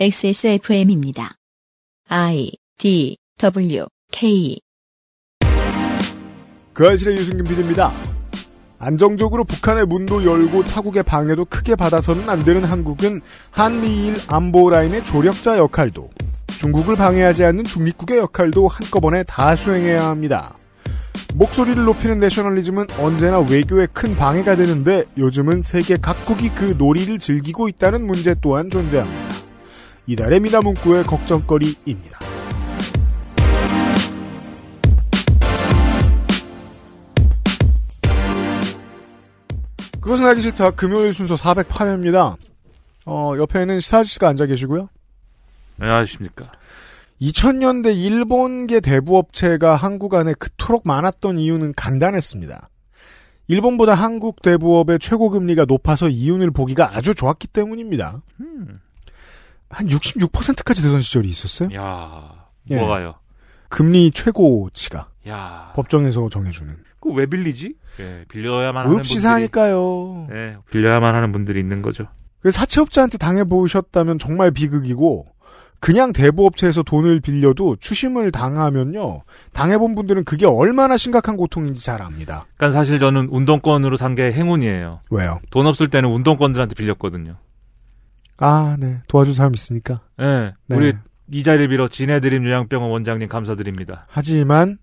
XSFM입니다. I D W K 그 아실의 유승균 PD입니다. 안정적으로 북한의 문도 열고 타국의 방해도 크게 받아서는 안 되는 한국은 한미일 안보 라인의 조력자 역할도 중국을 방해하지 않는 중립국의 역할도 한꺼번에 다 수행해야 합니다. 목소리를 높이는 내셔널리즘은 언제나 외교에 큰 방해가 되는데 요즘은 세계 각국이 그 놀이를 즐기고 있다는 문제 또한 존재합니다. 이달의 미나문구의 걱정거리입니다. 그것은 하기 싫다. 금요일 순서 408회입니다. 어, 옆에는 시사아씨가 앉아 계시고요. 안녕하십니까. 2000년대 일본계 대부업체가 한국 안에 그토록 많았던 이유는 간단했습니다. 일본보다 한국 대부업의 최고금리가 높아서 이윤을 보기가 아주 좋았기 때문입니다. 음. 한 66%까지 되던 시절이 있었어요. 야, 예. 뭐가요? 금리 최고치가 야. 법정에서 정해주는. 그 왜 빌리지? 예, 빌려야만 하는 분들이. 사니까요. 예, 빌려야만 하는 분들이 있는 거죠. 그 사채업자한테 당해보셨다면 정말 비극이고 그냥 대부업체에서 돈을 빌려도 추심을 당하면요. 당해본 분들은 그게 얼마나 심각한 고통인지 잘 압니다. 그러니까 사실 저는 운동권으로 산 게 행운이에요. 왜요? 돈 없을 때는 운동권들한테 빌렸거든요. 아, 네. 도와준 사람 있으니까. 네. 네. 우리 이 자리를 빌어 진해드림 요양병원 원장님 감사드립니다. 하지만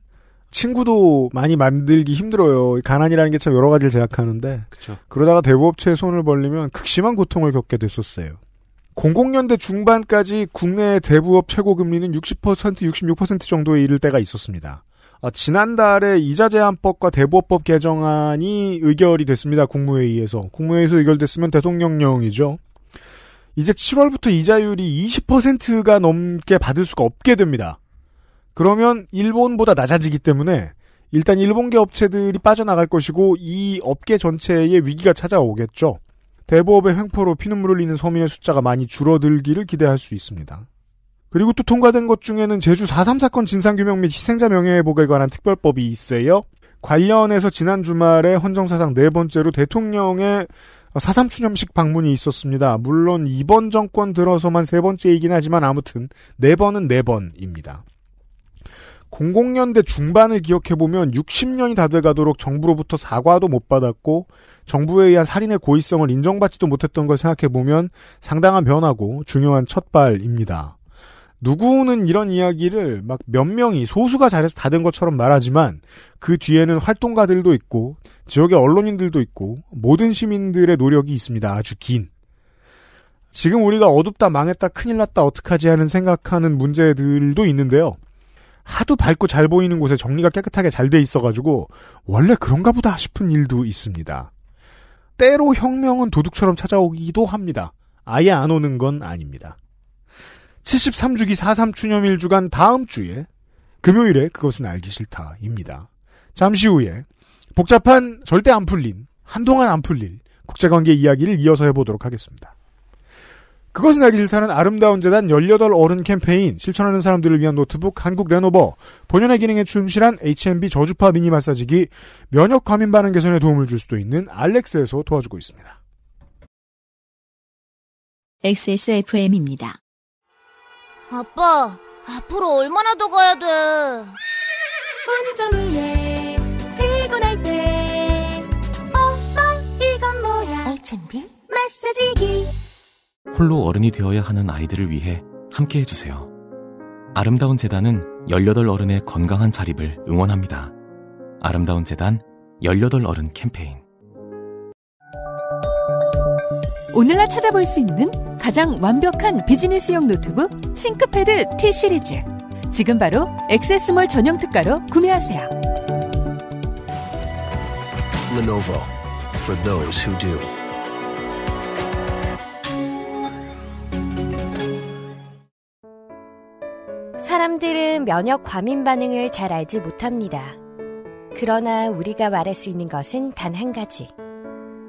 친구도 많이 만들기 힘들어요. 가난이라는 게 참 여러 가지를 제약하는데. 그쵸. 그러다가 대부업체에 손을 벌리면 극심한 고통을 겪게 됐었어요. 00년대 중반까지 국내 대부업 최고 금리는 60% 66% 정도에 이를 때가 있었습니다. 아, 지난달에 이자 제한법과 대부업법 개정안이 의결이 됐습니다. 국무회의에서 국무회의에서 의결됐으면 대통령령이죠. 이제 7월부터 이자율이 20%가 넘게 받을 수가 없게 됩니다. 그러면 일본보다 낮아지기 때문에 일단 일본계 업체들이 빠져나갈 것이고 이 업계 전체에 위기가 찾아오겠죠. 대부업의 횡포로 피눈물 흘리는 서민의 숫자가 많이 줄어들기를 기대할 수 있습니다. 그리고 또 통과된 것 중에는 제주 4.3 사건 진상규명 및 희생자 명예회복에 관한 특별법이 있어요. 관련해서 지난 주말에 헌정사상 네 번째로 대통령의 사삼 추념식 방문이 있었습니다. 물론 이번 정권 들어서만 세 번째이긴 하지만 아무튼 네 번은 네 번입니다. 00년대 중반을 기억해보면 60년이 다 돼가도록 정부로부터 사과도 못 받았고 정부에 의한 살인의 고의성을 인정받지도 못했던 걸 생각해보면 상당한 변화고 중요한 첫발입니다. 누구는 이런 이야기를 막 몇 명이 소수가 잘해서 다 된 것처럼 말하지만 그 뒤에는 활동가들도 있고 지역의 언론인들도 있고 모든 시민들의 노력이 있습니다. 아주 긴. 지금 우리가 어둡다 망했다 큰일 났다 어떡하지 하는 생각하는 문제들도 있는데요. 하도 밝고 잘 보이는 곳에 정리가 깨끗하게 잘 돼 있어가지고 원래 그런가 보다 싶은 일도 있습니다. 때로 혁명은 도둑처럼 찾아오기도 합니다. 아예 안 오는 건 아닙니다. 73주기 4.3추념일 주간 다음 주에 금요일에 그것은 알기 싫다입니다. 잠시 후에 복잡한 절대 안 풀린 한동안 안 풀릴 국제관계 이야기를 이어서 해보도록 하겠습니다. 그것은 알기 싫다는 아름다운 재단 18 어른 캠페인 실천하는 사람들을 위한 노트북 한국 레노버 본연의 기능에 충실한 HMB 저주파 미니 마사지기 면역 과민 반응 개선에 도움을 줄 수도 있는 알렉스에서 도와주고 있습니다. XSFM입니다. 아빠, 앞으로 얼마나 더 가야 돼? 혼자 우에 피곤할 때 엄마 이건 뭐야? 알찬비 마사지기 홀로 어른이 되어야 하는 아이들을 위해 함께 해주세요. 아름다운 재단은 18 어른의 건강한 자립을 응원합니다. 아름다운 재단 18 어른 캠페인 오늘날 찾아볼 수 있는 가장 완벽한 비즈니스용 노트북 싱크패드 T 시리즈. 지금 바로 액세스몰 전용 특가로 구매하세요. Lenovo for those who do. 사람들은 면역 과민 반응을 잘 알지 못합니다. 그러나 우리가 말할 수 있는 것은 단 한 가지.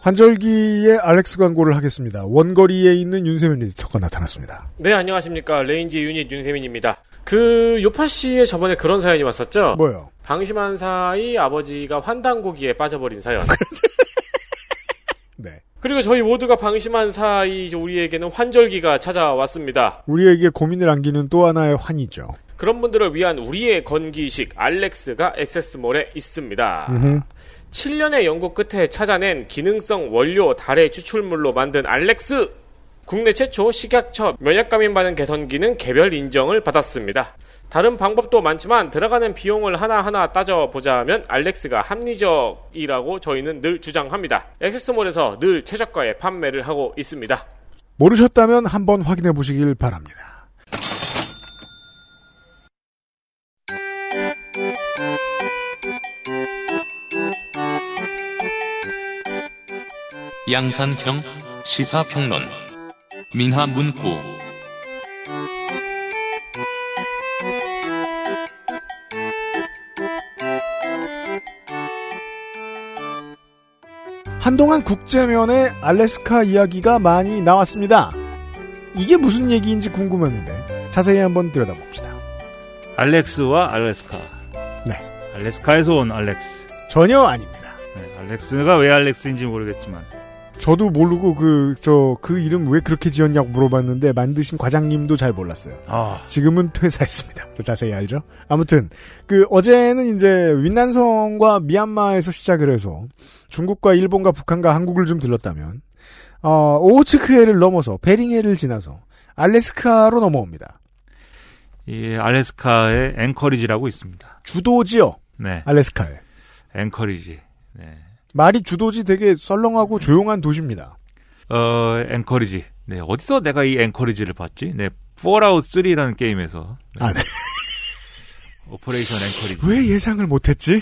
환절기에 알렉스 광고를 하겠습니다. 원거리에 있는 윤세민 리터가 나타났습니다. 네, 안녕하십니까. 레인지 유닛 윤세민입니다. 그 요파 씨의 저번에 그런 사연이 왔었죠? 뭐요? 방심한 사이 아버지가 환단고기에 빠져버린 사연. 그렇죠. 네. 그리고 저희 모두가 방심한 사이 우리에게는 환절기가 찾아왔습니다. 우리에게 고민을 안기는 또 하나의 환이죠. 그런 분들을 위한 우리의 건기식 알렉스가 액세스몰에 있습니다. 음흠. 7년의 연구 끝에 찾아낸 기능성 원료 달의 추출물로 만든 알렉스 국내 최초 식약처 면역감인 반응 개선 기능 개별 인정을 받았습니다. 다른 방법도 많지만 들어가는 비용을 하나하나 따져보자면 알렉스가 합리적이라고 저희는 늘 주장합니다. 액세스몰에서 늘 최저가에 판매를 하고 있습니다. 모르셨다면 한번 확인해 보시길 바랍니다. 양산형 시사평론 민화문구 한동안 국제면에 알래스카 이야기가 많이 나왔습니다. 이게 무슨 얘기인지 궁금했는데 자세히 한번 들여다봅시다. 알렉스와 알래스카. 네. 알래스카에서 온 알렉스. 전혀 아닙니다. 네, 알렉스가 왜 알렉스인지 모르겠지만 저도 모르고 그 저그 그 이름 왜 그렇게 지었냐고 물어봤는데 만드신 과장님도 잘 몰랐어요. 아. 지금은 퇴사했습니다. 더 자세히 알죠? 아무튼 그 어제는 이제 윈난성과 미얀마에서 시작을 해서 중국과 일본과 북한과 한국을 좀 들렀다면 어, 오호츠크해를 넘어서 베링해를 지나서 알래스카로 넘어옵니다. 이알래스카의 앵커리지라고 있습니다. 주도지요. 네. 알래스카의 앵커리지. 네. 말이 주도지 되게 썰렁하고 조용한 도시입니다. 어, 앵커리지. 네, 어디서 내가 이 앵커리지를 봤지? 네, 폴아웃 3라는 게임에서. 네. 아, 네. 오퍼레이션 앵커리지. 왜 예상을 못했지?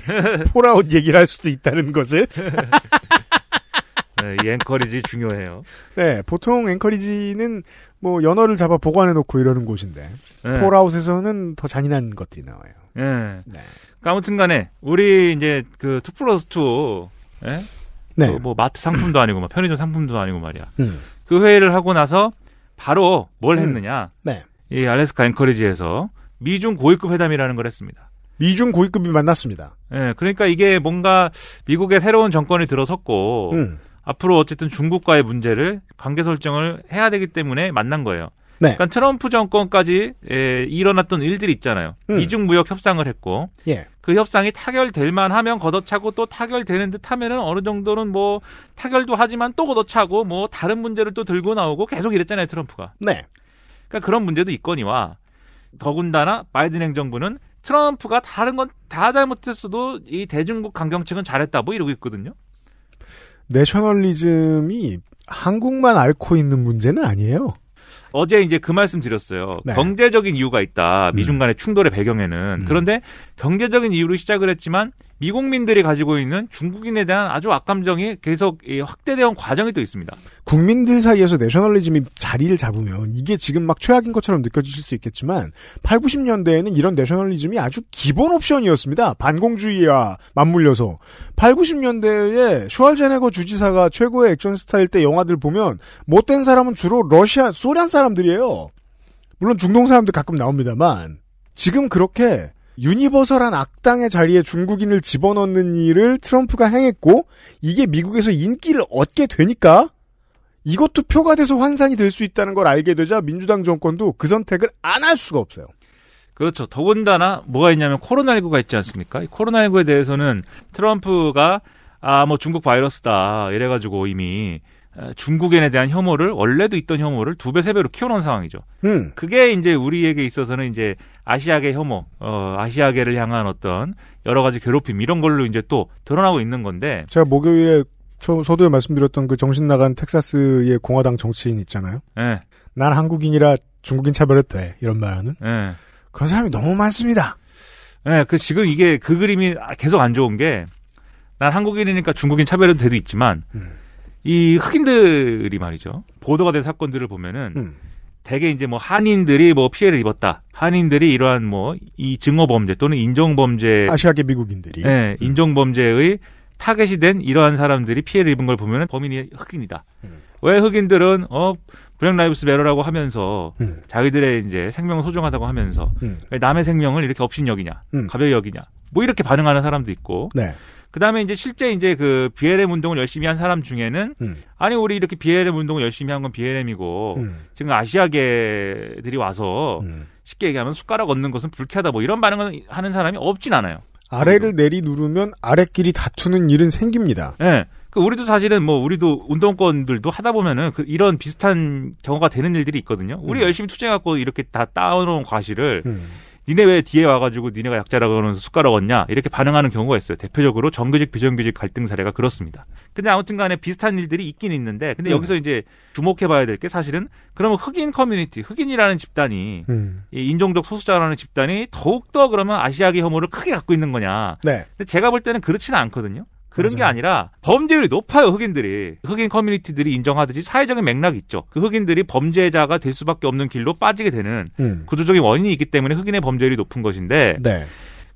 폴아웃 얘기를 할 수도 있다는 것을. 네, 이 앵커리지 중요해요. 네, 보통 앵커리지는 뭐 연어를 잡아 보관해 놓고 이러는 곳인데 네. 폴아웃에서는 더 잔인한 것들이 나와요. 네. 네. 아무튼간에 우리 이제 그2 플러스 2 예? 네. 뭐, 뭐 마트 상품도 아니고 막 편의점 상품도 아니고 말이야. 음. 그 회의를 하고 나서 바로 뭘 음. 했느냐? 음. 네. 이 알래스카 앵커리지에서 미중 고위급 회담이라는 걸 했습니다. 미중 고위급이 만났습니다. 예. 그러니까 이게 뭔가 미국의 새로운 정권이 들어섰고 음. 앞으로 어쨌든 중국과의 문제를 관계 설정을 해야 되기 때문에 만난 거예요. 네. 그러니까 트럼프 정권까지 에, 예, 일어났던 일들이 있잖아요. 음. 미중 무역 협상을 했고 예. 그 협상이 타결될 만하면 걷어차고 또 타결되는 듯하면은 어느 정도는 뭐 타결도 하지만 또 걷어차고 뭐 다른 문제를 또 들고 나오고 계속 이랬잖아요 트럼프가. 네. 그러니까 그런 문제도 있거니와 더군다나 바이든 행정부는 트럼프가 다른 건 다 잘못했어도 이 대중국 강경책은 잘했다 뭐 이러고 있거든요. 내셔널리즘이 한국만 앓고 있는 문제는 아니에요. 어제 이제 그 말씀 드렸어요. 네. 경제적인 이유가 있다. 미중 음. 간의 충돌의 배경에는. 음. 그런데 경제적인 이유로 시작을 했지만 미국민들이 가지고 있는 중국인에 대한 아주 악감정이 계속 확대되어온 과정이 또 있습니다. 국민들 사이에서 내셔널리즘이 자리를 잡으면 이게 지금 막 최악인 것처럼 느껴지실 수 있겠지만 8, 90년대에는 이런 내셔널리즘이 아주 기본 옵션이었습니다. 반공주의와 맞물려서 8, 90년대에 슈왈제네거 주지사가 최고의 액션 스타일 때 영화들 보면 못된 사람은 주로 러시아, 소련 사람들이에요. 물론 중동 사람들 가끔 나옵니다만 지금 그렇게 유니버설한 악당의 자리에 중국인을 집어넣는 일을 트럼프가 행했고 이게 미국에서 인기를 얻게 되니까 이것도 표가 돼서 환산이 될 수 있다는 걸 알게 되자 민주당 정권도 그 선택을 안 할 수가 없어요. 그렇죠. 더군다나 뭐가 있냐면 코로나19가 있지 않습니까? 코로나19에 대해서는 트럼프가 아, 뭐 중국 바이러스다. 이래가지고 이미 어, 중국인에 대한 혐오를 원래도 있던 혐오를 두 배 세 배로 키워놓은 상황이죠. 음. 그게 이제 우리에게 있어서는 이제 아시아계 혐오, 어, 아시아계를 향한 어떤 여러 가지 괴롭힘 이런 걸로 이제 또 드러나고 있는 건데. 제가 목요일에 초, 서두에 말씀드렸던 그 정신 나간 텍사스의 공화당 정치인 있잖아요. 네. 난 한국인이라 중국인 차별했도 이런 말하는. 네. 그런 사람이 너무 많습니다. 네, 그 지금 이게 그 그림이 아, 계속 안 좋은 게 난 한국인이니까 중국인 차별해도 돼도 있지만. 음. 이 흑인들이 말이죠. 보도가 된 사건들을 보면은 음. 대개 이제 뭐 한인들이 뭐 피해를 입었다. 한인들이 이러한 뭐 이 증오 범죄 또는 인종 범죄 아시아계 미국인들이 네, 예, 음. 인종 범죄의 타겟이 된 이러한 사람들이 피해를 입은 걸 보면은 범인이 흑인이다. 음. 왜 흑인들은 어 블랙 라이브스 메러라고 하면서 음. 자기들의 이제 생명을 소중하다고 하면서 음. 남의 생명을 이렇게 없신여기냐 음. 가벼이 여기냐, 뭐 이렇게 반응하는 사람도 있고 네. 그다음에 이제 실제 이제 그 BLM 운동을 열심히 한 사람 중에는 음. 아니 우리 이렇게 BLM 운동을 열심히 한 건 BLM이고 음. 지금 아시아계들이 와서 음. 쉽게 얘기하면 숟가락 얻는 것은 불쾌하다 뭐 이런 반응을 하는 사람이 없진 않아요. 아래를 내리 누르면 아래끼리 다투는 일은 생깁니다. 예. 네. 그 우리도 사실은 뭐 우리도 운동권들도 하다 보면은 그 이런 비슷한 경우가 되는 일들이 있거든요. 우리 음. 열심히 투쟁하고 이렇게 다 따놓은 과실을 음. 니네 왜 뒤에 와가지고 니네가 약자라고 그러면서 숟가락 얻냐 이렇게 반응하는 경우가 있어요. 대표적으로 정규직 비정규직 갈등 사례가 그렇습니다. 근데 아무튼간에 비슷한 일들이 있긴 있는데 근데 네. 여기서 이제 주목해봐야 될 게 사실은 그러면 흑인 커뮤니티 흑인이라는 집단이 음. 이 인종적 소수자라는 집단이 더욱 더 그러면 아시아계 혐오를 크게 갖고 있는 거냐? 네. 근데 제가 볼 때는 그렇지는 않거든요. 그런 맞아요. 게 아니라 범죄율이 높아요 흑인들이 흑인 커뮤니티들이 인정하듯이 사회적인 맥락이 있죠 그 흑인들이 범죄자가 될 수밖에 없는 길로 빠지게 되는 음. 구조적인 원인이 있기 때문에 흑인의 범죄율이 높은 것인데 네.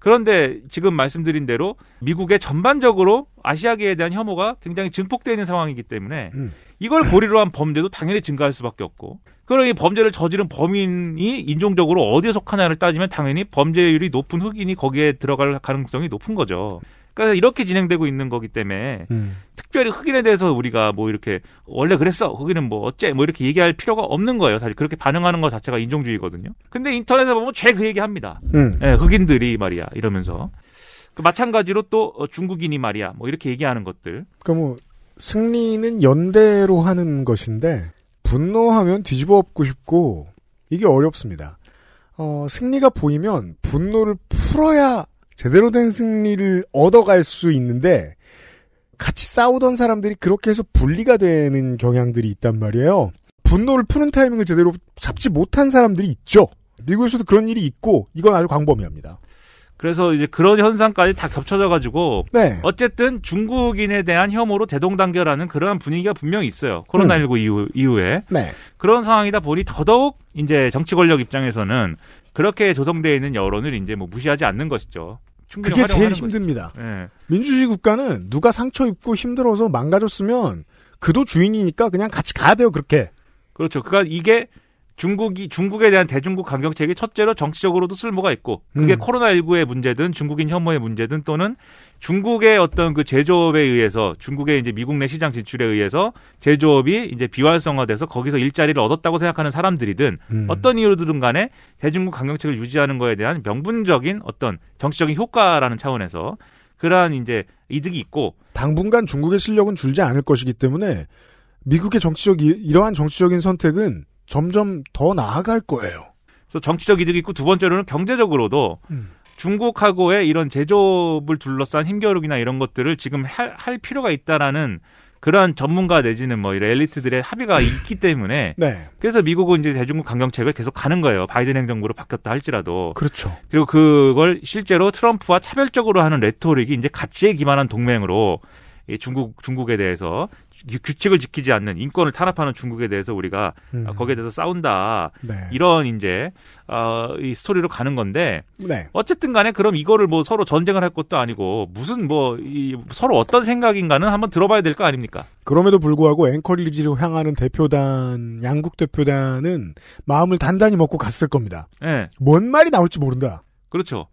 그런데 지금 말씀드린 대로 미국의 전반적으로 아시아계에 대한 혐오가 굉장히 증폭되어 있는 상황이기 때문에 음. 이걸 고리로 한 범죄도 당연히 증가할 수밖에 없고 그럼 이 범죄를 저지른 범인이 인종적으로 어디에 속하냐를 따지면 당연히 범죄율이 높은 흑인이 거기에 들어갈 가능성이 높은 거죠. 그러니까 이렇게 진행되고 있는 거기 때문에 음. 특별히 흑인에 대해서 우리가 뭐 이렇게 원래 그랬어 흑인은 뭐 어째 뭐 이렇게 얘기할 필요가 없는 거예요 사실 그렇게 반응하는 것 자체가 인종주의거든요 근데 인터넷에 보면 죄 그 얘기합니다 음. 네, 흑인들이 말이야 이러면서 그 마찬가지로 또 중국인이 말이야 뭐 이렇게 얘기하는 것들 그러니까 뭐 승리는 연대로 하는 것인데 분노하면 뒤집어 엎고 싶고 이게 어렵습니다 어, 승리가 보이면 분노를 풀어야 제대로 된 승리를 얻어갈 수 있는데 같이 싸우던 사람들이 그렇게 해서 분리가 되는 경향들이 있단 말이에요. 분노를 푸는 타이밍을 제대로 잡지 못한 사람들이 있죠. 미국에서도 그런 일이 있고 이건 아주 광범위합니다. 그래서 이제 그런 현상까지 다 겹쳐져가지고 네. 어쨌든 중국인에 대한 혐오로 대동단결하는 그러한 분위기가 분명히 있어요. 코로나19 음. 이후, 이후에 네. 그런 상황이다 보니 더더욱 이제 정치 권력 입장에서는 그렇게 조성되어 있는 여론을 이제 뭐 무시하지 않는 것이죠. 충분히 그게 제일 힘듭니다. 네. 민주주의 국가는 누가 상처 입고 힘들어서 망가졌으면 그도 주인이니까 그냥 같이 가야 돼요 그렇게. 그렇죠. 그러니까 이게 중국이 중국에 대한 대중국 강경책이 첫째로 정치적으로도 쓸모가 있고 그게 음. 코로나 19의 문제든 중국인 혐오의 문제든 또는 중국의 어떤 그 제조업에 의해서 중국의 이제 미국 내 시장 진출에 의해서 제조업이 이제 비활성화돼서 거기서 일자리를 얻었다고 생각하는 사람들이든 음. 어떤 이유로든 간에 대중국 강경책을 유지하는 거에 대한 명분적인 어떤 정치적인 효과라는 차원에서 그러한 이제 이득이 있고 당분간 중국의 실력은 줄지 않을 것이기 때문에 미국의 정치적 이러한 정치적인 선택은 점점 더 나아갈 거예요. 그래서 정치적 이득이 있고 두 번째로는 경제적으로도 음. 중국하고의 이런 제조업을 둘러싼 힘겨루기나 이런 것들을 지금 할, 할 필요가 있다라는 그러한 전문가 내지는 뭐 이런 엘리트들의 합의가 있기 때문에 네. 그래서 미국은 이제 대중국 강경책을 계속 가는 거예요. 바이든 행정부로 바뀌었다 할지라도 그렇죠. 그리고 그걸 실제로 트럼프와 차별적으로 하는 레토릭이 이제 가치에 기반한 동맹으로 중국 중국에 대해서 규칙을 지키지 않는 인권을 탄압하는 중국에 대해서 우리가 음. 거기에 대해서 싸운다 네. 이런 이제 어, 이 스토리로 가는 건데 네. 어쨌든간에 그럼 이거를 뭐 서로 전쟁을 할 것도 아니고 무슨 뭐 이, 서로 어떤 생각인가는 한번 들어봐야 될 거 아닙니까? 그럼에도 불구하고 앵커리지로 향하는 대표단 양국 대표단은 마음을 단단히 먹고 갔을 겁니다. 네. 뭔 말이 나올지 모른다. 그렇죠.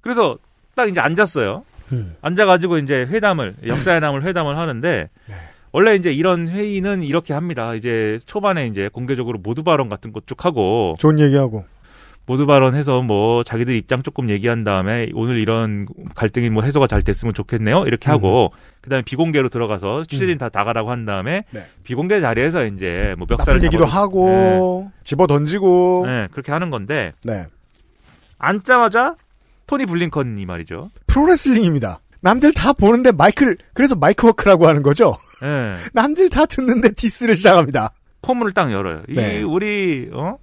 그래서 딱 이제 앉았어요. 음. 앉아가지고 이제 회담을 음. 역사의담을 회담을 하는데 네. 원래 이제 이런 회의는 이렇게 합니다. 이제 초반에 이제 공개적으로 모두 발언 같은 것 쭉 하고 좋은 얘기하고 모두 발언해서 뭐 자기들 입장 조금 얘기한 다음에 오늘 이런 갈등이 뭐 해소가 잘 됐으면 좋겠네요 이렇게 음. 하고 그다음에 비공개로 들어가서 취재진 음. 다 나가라고 한 다음에 네. 비공개 자리에서 이제 뭐 멱살을 얘기도 잡아서, 하고 네. 집어 던지고 네, 그렇게 하는 건데 네. 앉자마자 토니 블링컨이 말이죠. 프로레슬링입니다. 남들 다 보는데 마이크를 그래서 마이크 워크라고 하는 거죠. 네. 남들 다 듣는데 디스를 시작합니다. 포문을 딱 열어요. 네. 이 우리 어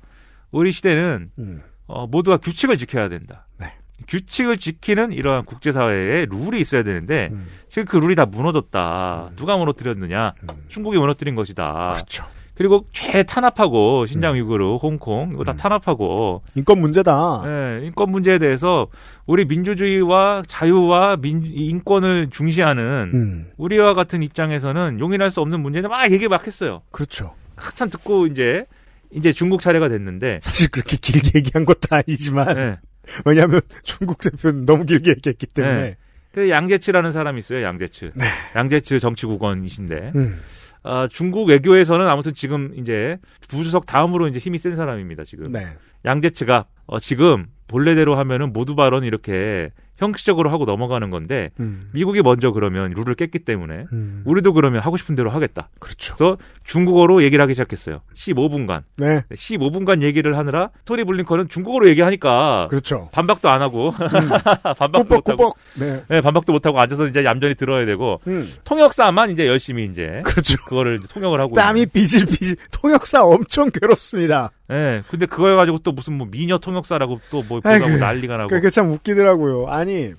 우리 시대는 음. 어, 모두가 규칙을 지켜야 된다. 네. 규칙을 지키는 이러한 국제사회에 룰이 있어야 되는데 음. 지금 그 룰이 다 무너졌다. 음. 누가 무너뜨렸느냐? 음. 중국이 무너뜨린 것이다. 그렇죠. 그리고 죄 탄압하고 신장 음. 위구르, 홍콩 이거 다 음. 탄압하고 인권 문제다. 네, 인권 문제에 대해서 우리 민주주의와 자유와 민, 인권을 중시하는 음. 우리와 같은 입장에서는 용인할 수 없는 문제다. 막 얘기 막 했어요. 그렇죠. 한참 듣고 이제 이제 중국 차례가 됐는데 사실 그렇게 길게 얘기한 것도 아니지만 네. 왜냐하면 중국 대표는 너무 길게 얘기했기 때문에. 네. 그 양재츠라는 사람이 있어요. 양재츠. 네. 양재츠 정치국원이신데. 음. 어, 중국 외교에서는 아무튼 지금 이제 부주석 다음으로 이제 힘이 센 사람입니다. 지금 네. 양재츠가 어, 지금 본래대로 하면은 모두 발언 이렇게 형식적으로 하고 넘어가는 건데 음. 미국이 먼저 그러면 룰을 깼기 때문에 음. 우리도 그러면 하고 싶은 대로 하겠다. 그렇죠. 그래서 중국어로 얘기를 하기 시작했어요. 15분간. 네. 15분간 얘기를 하느라 토리 블링컨은 중국어로 얘기하니까 그렇죠. 반박도 안 하고 음. 반박도 못 하고 네. 네. 반박도 못 하고 앉아서 이제 얌전히 들어야 되고 음. 통역사만 이제 열심히 이제 그렇죠. 그거를 이제 통역을 하고 땀이 삐질삐질 통역사 엄청 괴롭습니다. 예. 근데 그걸 가지고 또 무슨 뭐 미녀 통역사라고 또뭐 보라고 그, 난리가 나고. 그게 참 웃기더라고요. 아니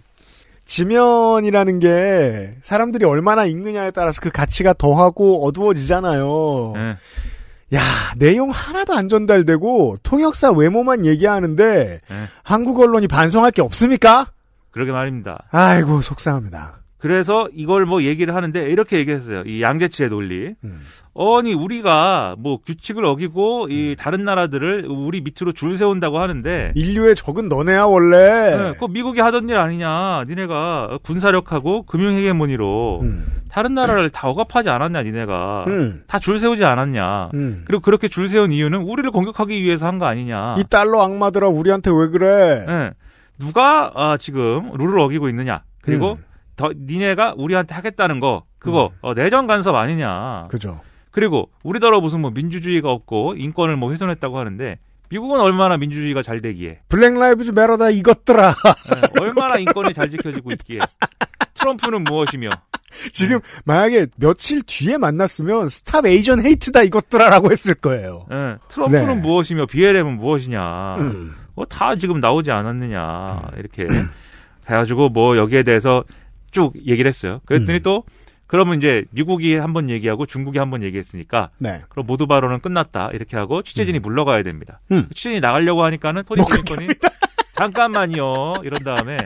지면이라는 게 사람들이 얼마나 읽느냐에 따라서 그 가치가 더하고 어두워지잖아요. 예. 야, 내용 하나도 안 전달되고 통역사 외모만 얘기하는데 네. 한국 언론이 반성할 게 없습니까? 그러게 말입니다. 아이고 속상합니다. 그래서 이걸 뭐 얘기를 하는데 이렇게 얘기했어요. 이 양재치의 논리. 음. 아니 우리가 뭐 규칙을 어기고 이 음. 다른 나라들을 우리 밑으로 줄 세운다고 하는데 인류의 적은 너네야 원래. 네, 그 미국이 하던 일 아니냐. 니네가 군사력하고 금융 헤게모니로 음. 다른 나라를 다 억압하지 않았냐 니네가 음. 다줄 세우지 않았냐. 음. 그리고 그렇게 줄 세운 이유는 우리를 공격하기 위해서 한 거 아니냐. 이 달러 악마들아 우리한테 왜 그래? 네. 누가 아, 지금 룰을 어기고 있느냐. 그리고 음. 더 니네가 우리한테 하겠다는 거 그거 음. 어, 내정 간섭 아니냐. 그죠. 그리고 우리더러 무슨 뭐 민주주의가 없고 인권을 뭐 훼손했다고 하는데 미국은 얼마나 민주주의가 잘 되기에 블랙 라이브즈 메러다 이것들아 네, 얼마나 인권이 잘 지켜지고 있기에 트럼프는 무엇이며 지금 네. 만약에 며칠 뒤에 만났으면 스탑 에이전 헤이트다 이것들아라고 했을 거예요. 네, 트럼프는 네. 무엇이며 BLM은 무엇이냐 음. 뭐다 지금 나오지 않았느냐 음. 이렇게 해가지고 뭐 여기에 대해서 쭉 얘기를 했어요. 그랬더니 음. 또 그러면 이제 미국이 한 번 얘기하고 중국이 한 번 얘기했으니까 네. 그럼 모두 발언은 끝났다 이렇게 하고 취재진이 음. 물러가야 됩니다. 음. 취재진이 나가려고 하니까는 토니 블링컨이 잠깐만요 이런 다음에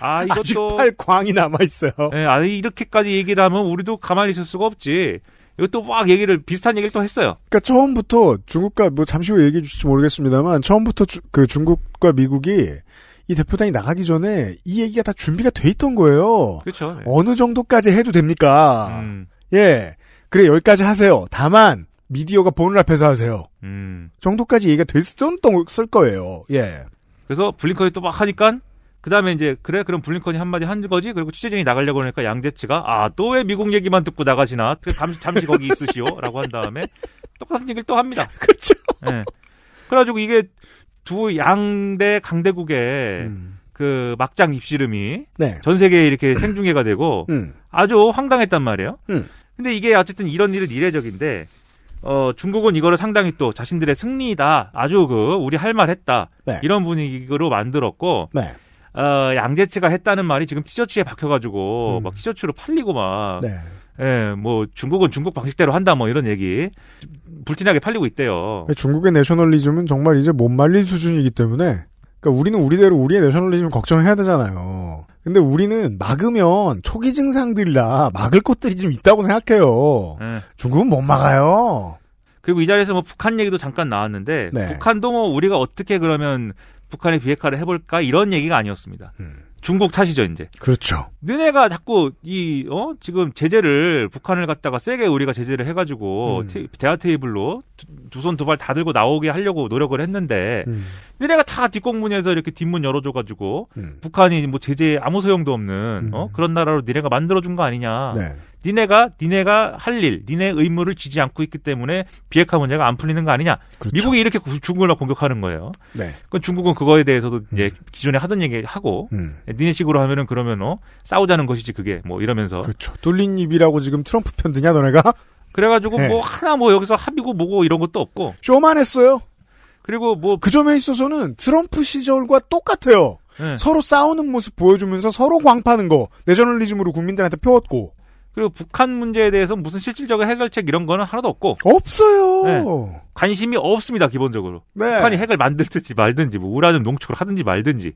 아 이것도 팔 광이 남아 있어요. 네, 아 이렇게까지 얘기를 하면 우리도 가만히 있을 수가 없지. 이것도 막 얘기를 비슷한 얘기를 또 했어요. 그러니까 처음부터 중국과 뭐 잠시 후 얘기해 주실지 모르겠습니다만 처음부터 주, 그 중국과 미국이 이 대표단이 나가기 전에 이 얘기가 다 준비가 돼 있던 거예요. 그렇죠. 네. 어느 정도까지 해도 됩니까? 음. 예. 그래 여기까지 하세요. 다만 미디어가 보는 앞에서 하세요. 음. 정도까지 얘기가 됐었을 거예요. 예. 그래서 블링컨이 또 막 하니까 그 다음에 이제 그래 그럼 블링컨이 한마디 한 거지 그리고 취재진이 나가려고 하니까 양재치가 아 또 왜 미국 얘기만 듣고 나가시나 그 잠시, 잠시 거기 있으시오라고 한 다음에 똑같은 얘기를 또 합니다. 그렇죠. 네. 그래가지고 이게 두 양대 강대국의 음. 그 막장 입씨름이 네. 전 세계에 이렇게 생중계가 되고 음. 아주 황당했단 말이에요. 음. 근데 이게 어쨌든 이런 일은 이례적인데 어 중국은 이거를 상당히 또 자신들의 승리다 아주 그 우리 할 말 했다 네. 이런 분위기로 만들었고 네. 어 양재치가 했다는 말이 지금 티셔츠에 박혀가지고 음. 막 티셔츠로 팔리고 막 네. 예, 뭐 중국은 중국 방식대로 한다 뭐 이런 얘기 불티나게 팔리고 있대요. 중국의 내셔널리즘은 정말 이제 못 말릴 수준이기 때문에 그러니까 우리는 우리대로 우리의 내셔널리즘 걱정해야 을 되잖아요. 근데 우리는 막으면 초기 증상들이라 막을 것들이 좀 있다고 생각해요. 네. 중국은 못 막아요. 그리고 이 자리에서 뭐 북한 얘기도 잠깐 나왔는데 네. 북한도 뭐 우리가 어떻게 그러면 북한의 비핵화를 해볼까 이런 얘기가 아니었습니다. 음. 중국 탓이죠 이제. 그렇죠. 너네가 자꾸 이어 지금 제재를 북한을 갖다가 세게 우리가 제재를 해가지고 음. 테, 대화 테이블로 두 손 두 발 다 들고 나오게 하려고 노력을 했는데 음. 너네가 다 뒷공문에서 이렇게 뒷문 열어줘가지고 음. 북한이 뭐 제재 아무 소용도 없는 음. 어 그런 나라로 니네가 만들어준 거 아니냐. 네. 니네가 니네가 할 일, 니네 의무를 지지 않고 있기 때문에 비핵화 문제가 안 풀리는 거 아니냐. 그렇죠. 미국이 이렇게 중국을 공격하는 거예요. 네. 그 중국은 그 그거에 대해서도 음. 이제 기존에 하던 얘기 하고 음. 니네식으로 하면은 그러면 어 싸우자는 것이지 그게 뭐 이러면서 그렇죠. 뚫린 입이라고 지금 트럼프 편 드냐 너네가? 그래가지고 네. 뭐 하나 뭐 여기서 합의고 뭐고 이런 것도 없고 쇼만 했어요. 그리고 뭐 그 점에 있어서는 트럼프 시절과 똑같아요. 네. 서로 싸우는 모습 보여주면서 서로 광파는 거 내셔널리즘으로 국민들한테 표웠고 그리고 북한 문제에 대해서 무슨 실질적인 해결책 이런 거는 하나도 없고 없어요. 네. 관심이 없습니다 기본적으로. 네. 북한이 핵을 만들든지 말든지 뭐 우라늄 농축을 하든지 말든지.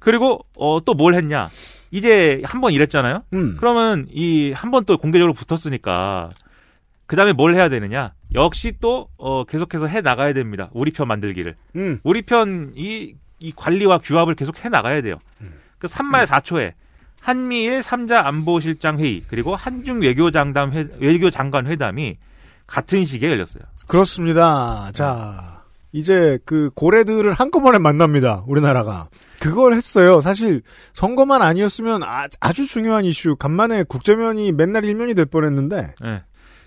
그리고 어, 또 뭘 했냐? 이제 한 번 이랬잖아요. 음. 그러면 이한번 또 공개적으로 붙었으니까 그 다음에 뭘 해야 되느냐? 역시 또 어, 계속해서 해 나가야 됩니다. 우리 편 만들기를. 음. 우리 편이 이 관리와 규합을 계속 해 나가야 돼요. 음. 그 3말 4초에 음. 한미일 3자 안보실장 회의 그리고 한중 외교장담 회, 외교장관 회담이 같은 시기에 열렸어요. 그렇습니다. 자, 이제 그 고래들을 한꺼번에 만납니다. 우리나라가. 그걸 했어요. 사실 선거만 아니었으면 아, 주 중요한 이슈. 간만에 국제면이 맨날 일면이 될 뻔했는데. 네.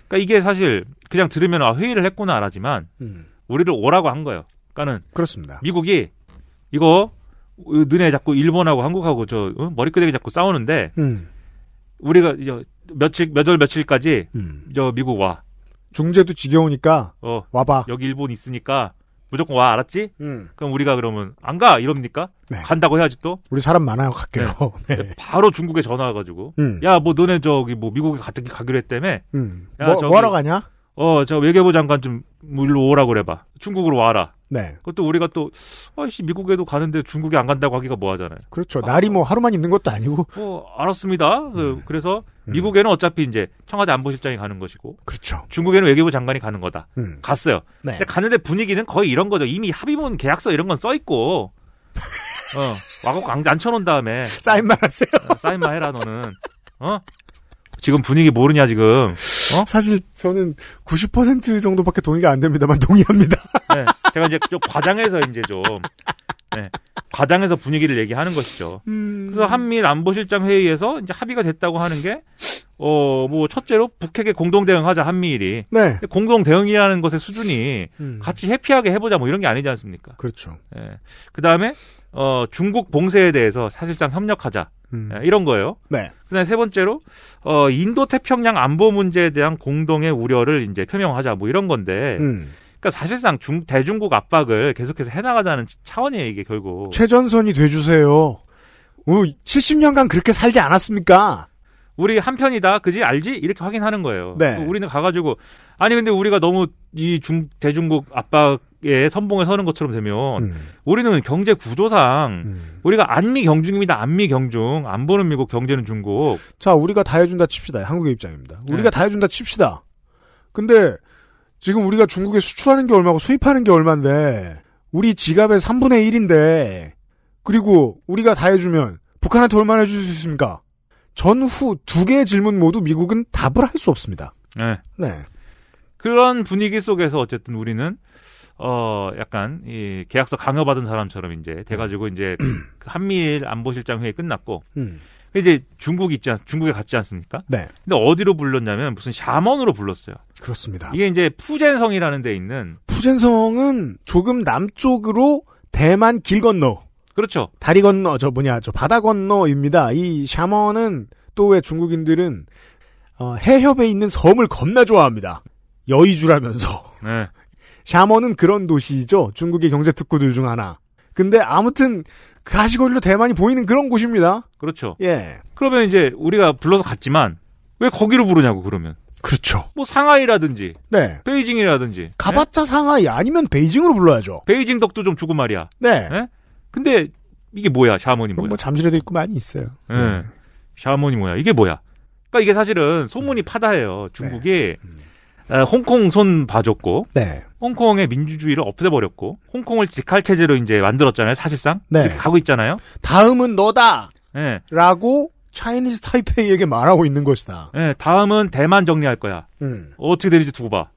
그러니까 이게 사실 그냥 들으면 아, 회의를 했구나 알지만 음. 우리를 오라고 한 거예요. 그러니까는 그렇습니다. 미국이 이거 어, 눈에 자꾸 일본하고 한국하고 저 어? 머리끄댕이 자꾸 싸우는데 음. 우리가 저 며칠 몇월 며칠까지 음. 저 미국 와 중재도 지겨우니까 어, 와봐 여기 일본 있으니까 무조건 와 알았지? 음. 그럼 우리가 그러면 안 가 이럽니까? 네. 간다고 해야지 또 우리 사람 많아요 갈게요. 네. 네. 바로 중국에 전화와가지고 음. 야뭐 너네 저기 뭐 미국에 갔던 가기로 했다며? 음. 야, 뭐, 저기, 뭐 하러 가냐? 어, 저 외교부 장관 좀 일로 오라고 그래봐. 중국으로 와라. 네. 그것도 우리가 또, 아이씨, 미국에도 가는데 중국에 안 간다고 하기가 뭐하잖아요. 그렇죠. 날이 뭐 하루만 있는 것도 아니고. 어, 알았습니다. 그, 네. 음. 그래서 미국에는 어차피 이제 청와대 안보실장이 가는 것이고. 그렇죠. 중국에는 외교부 장관이 가는 거다. 음. 갔어요. 네. 근데 가는데 분위기는 거의 이런 거죠. 이미 합의문 계약서 이런 건 써 있고. 어, 와곡 앉혀놓은 다음에. 사인만 하세요. 어, 사인만 해라, 너는. 어? 지금 분위기 모르냐 지금. 어? 사실 저는 90% 정도밖에 동의가 안 됩니다만 동의합니다. 네, 제가 이제 좀 과장해서 이제 좀 네, 과장해서 분위기를 얘기하는 것이죠. 음... 그래서 한미 일 안보실장 회의에서 이제 합의가 됐다고 하는 게 어, 뭐, 첫째로 북핵에 공동 대응하자, 한미일이. 네. 공동 대응이라는 것의 수준이 음. 같이 해피하게 해보자, 뭐 이런 게 아니지 않습니까? 그렇죠. 예. 그 다음에 어, 중국 봉쇄에 대해서 사실상 협력하자. 음. 예, 이런 거예요. 네. 그다음에 세 번째로 어 인도 태평양 안보 문제에 대한 공동의 우려를 이제 표명하자 뭐 이런 건데. 음. 그러니까 사실상 중 대중국 압박을 계속해서 해나가자는 차원이에요 이게 결국. 최전선이 돼주세요. 70년간 그렇게 살지 않았습니까? 우리 한 편이다, 그지 알지? 이렇게 확인하는 거예요. 네. 우리는 가가지고 아니 근데 우리가 너무 이 중 대중국 압박 에 예, 선봉에 서는 것처럼 되면 음. 우리는 경제 구조상 음. 우리가 안미 경중입니다. 안미 경중. 안 보는 미국 경제는 중국. 자, 우리가 다 해준다 칩시다. 한국의 입장입니다. 우리가 네. 다 해준다 칩시다. 근데 지금 우리가 중국에 수출하는 게 얼마고 수입하는 게 얼마인데 우리 지갑의 3분의 1인데 그리고 우리가 다 해주면 북한한테 얼마나 해줄 수 있습니까? 전후 두 개의 질문 모두 미국은 답을 할 수 없습니다. 네. 네. 그런 분위기 속에서 어쨌든 우리는 어 약간 이 계약서 강요받은 사람처럼 이제 돼가지고 이제 음. 그 한미일 안보실장 회의 끝났고 음. 그 이제 중국 있지 않, 중국에 갔지 않습니까? 네. 근데 어디로 불렀냐면 무슨 샤먼으로 불렀어요. 그렇습니다. 이게 이제 푸젠성이라는 데 있는 푸젠성은 조금 남쪽으로 대만 길 건너. 그렇죠. 다리 건너 저 뭐냐 저 바다 건너입니다. 이 샤먼은 또 왜 중국인들은 어, 해협에 있는 섬을 겁나 좋아합니다. 여의주라면서. 네. 샤머는 그런 도시죠. 중국의 경제 특구들 중 하나. 근데 아무튼 그 가시걸로 대만이 보이는 그런 곳입니다. 그렇죠. 예. 그러면 이제 우리가 불러서 갔지만 왜 거기로 부르냐고 그러면. 그렇죠. 뭐 상하이라든지, 네, 베이징이라든지. 예? 가봤자 네? 상하이 아니면 베이징으로 불러야죠. 베이징 덕도 좀 주고 말이야. 네. 네? 근데 이게 뭐야, 샤머니 뭐야? 뭐 잠실에도 있고 많이 있어요. 네. 네. 샤머니 뭐야? 이게 뭐야? 그러니까 이게 사실은 소문이 음. 파다해요. 중국이. 네. 음. 홍콩 손 봐줬고 네. 홍콩의 민주주의를 없애버렸고 홍콩을 직할 체제로 이제 만들었잖아요. 사실상 네. 가고 있잖아요. 다음은 너다라고 차이니스 타이페이에게 말하고 있는 것이다. 네, 다음은 대만 정리할 거야. 음. 어떻게 되는지 두고 봐.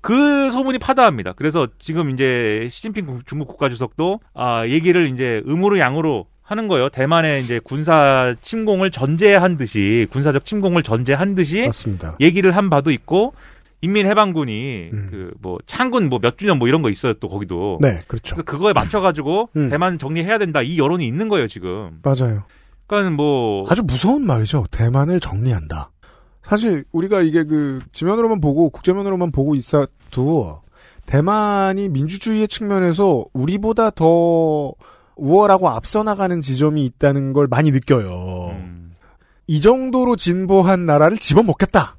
그 소문이 파다합니다. 그래서 지금 이제 시진핑 중국 국가주석도 아, 얘기를 이제 음으로 양으로 하는 거예요. 대만의 이제 군사 침공을 전제한 듯이 군사적 침공을 전제한 듯이 맞습니다. 얘기를 한 바도 있고 인민해방군이 음. 그뭐 창군 뭐 몇 주년 뭐 이런 거 있어요 또 거기도. 네, 그렇죠. 그러니까 그거에 맞춰 가지고 음. 음. 대만 정리해야 된다 이 여론이 있는 거예요 지금. 맞아요. 그러니까 뭐 아주 무서운 말이죠. 대만을 정리한다. 사실 우리가 이게 그 지면으로만 보고 국제면으로만 보고 있어도 대만이 민주주의의 측면에서 우리보다 더 우월하고 앞서 나가는 지점이 있다는 걸 많이 느껴요. 음. 이 정도로 진보한 나라를 집어먹겠다.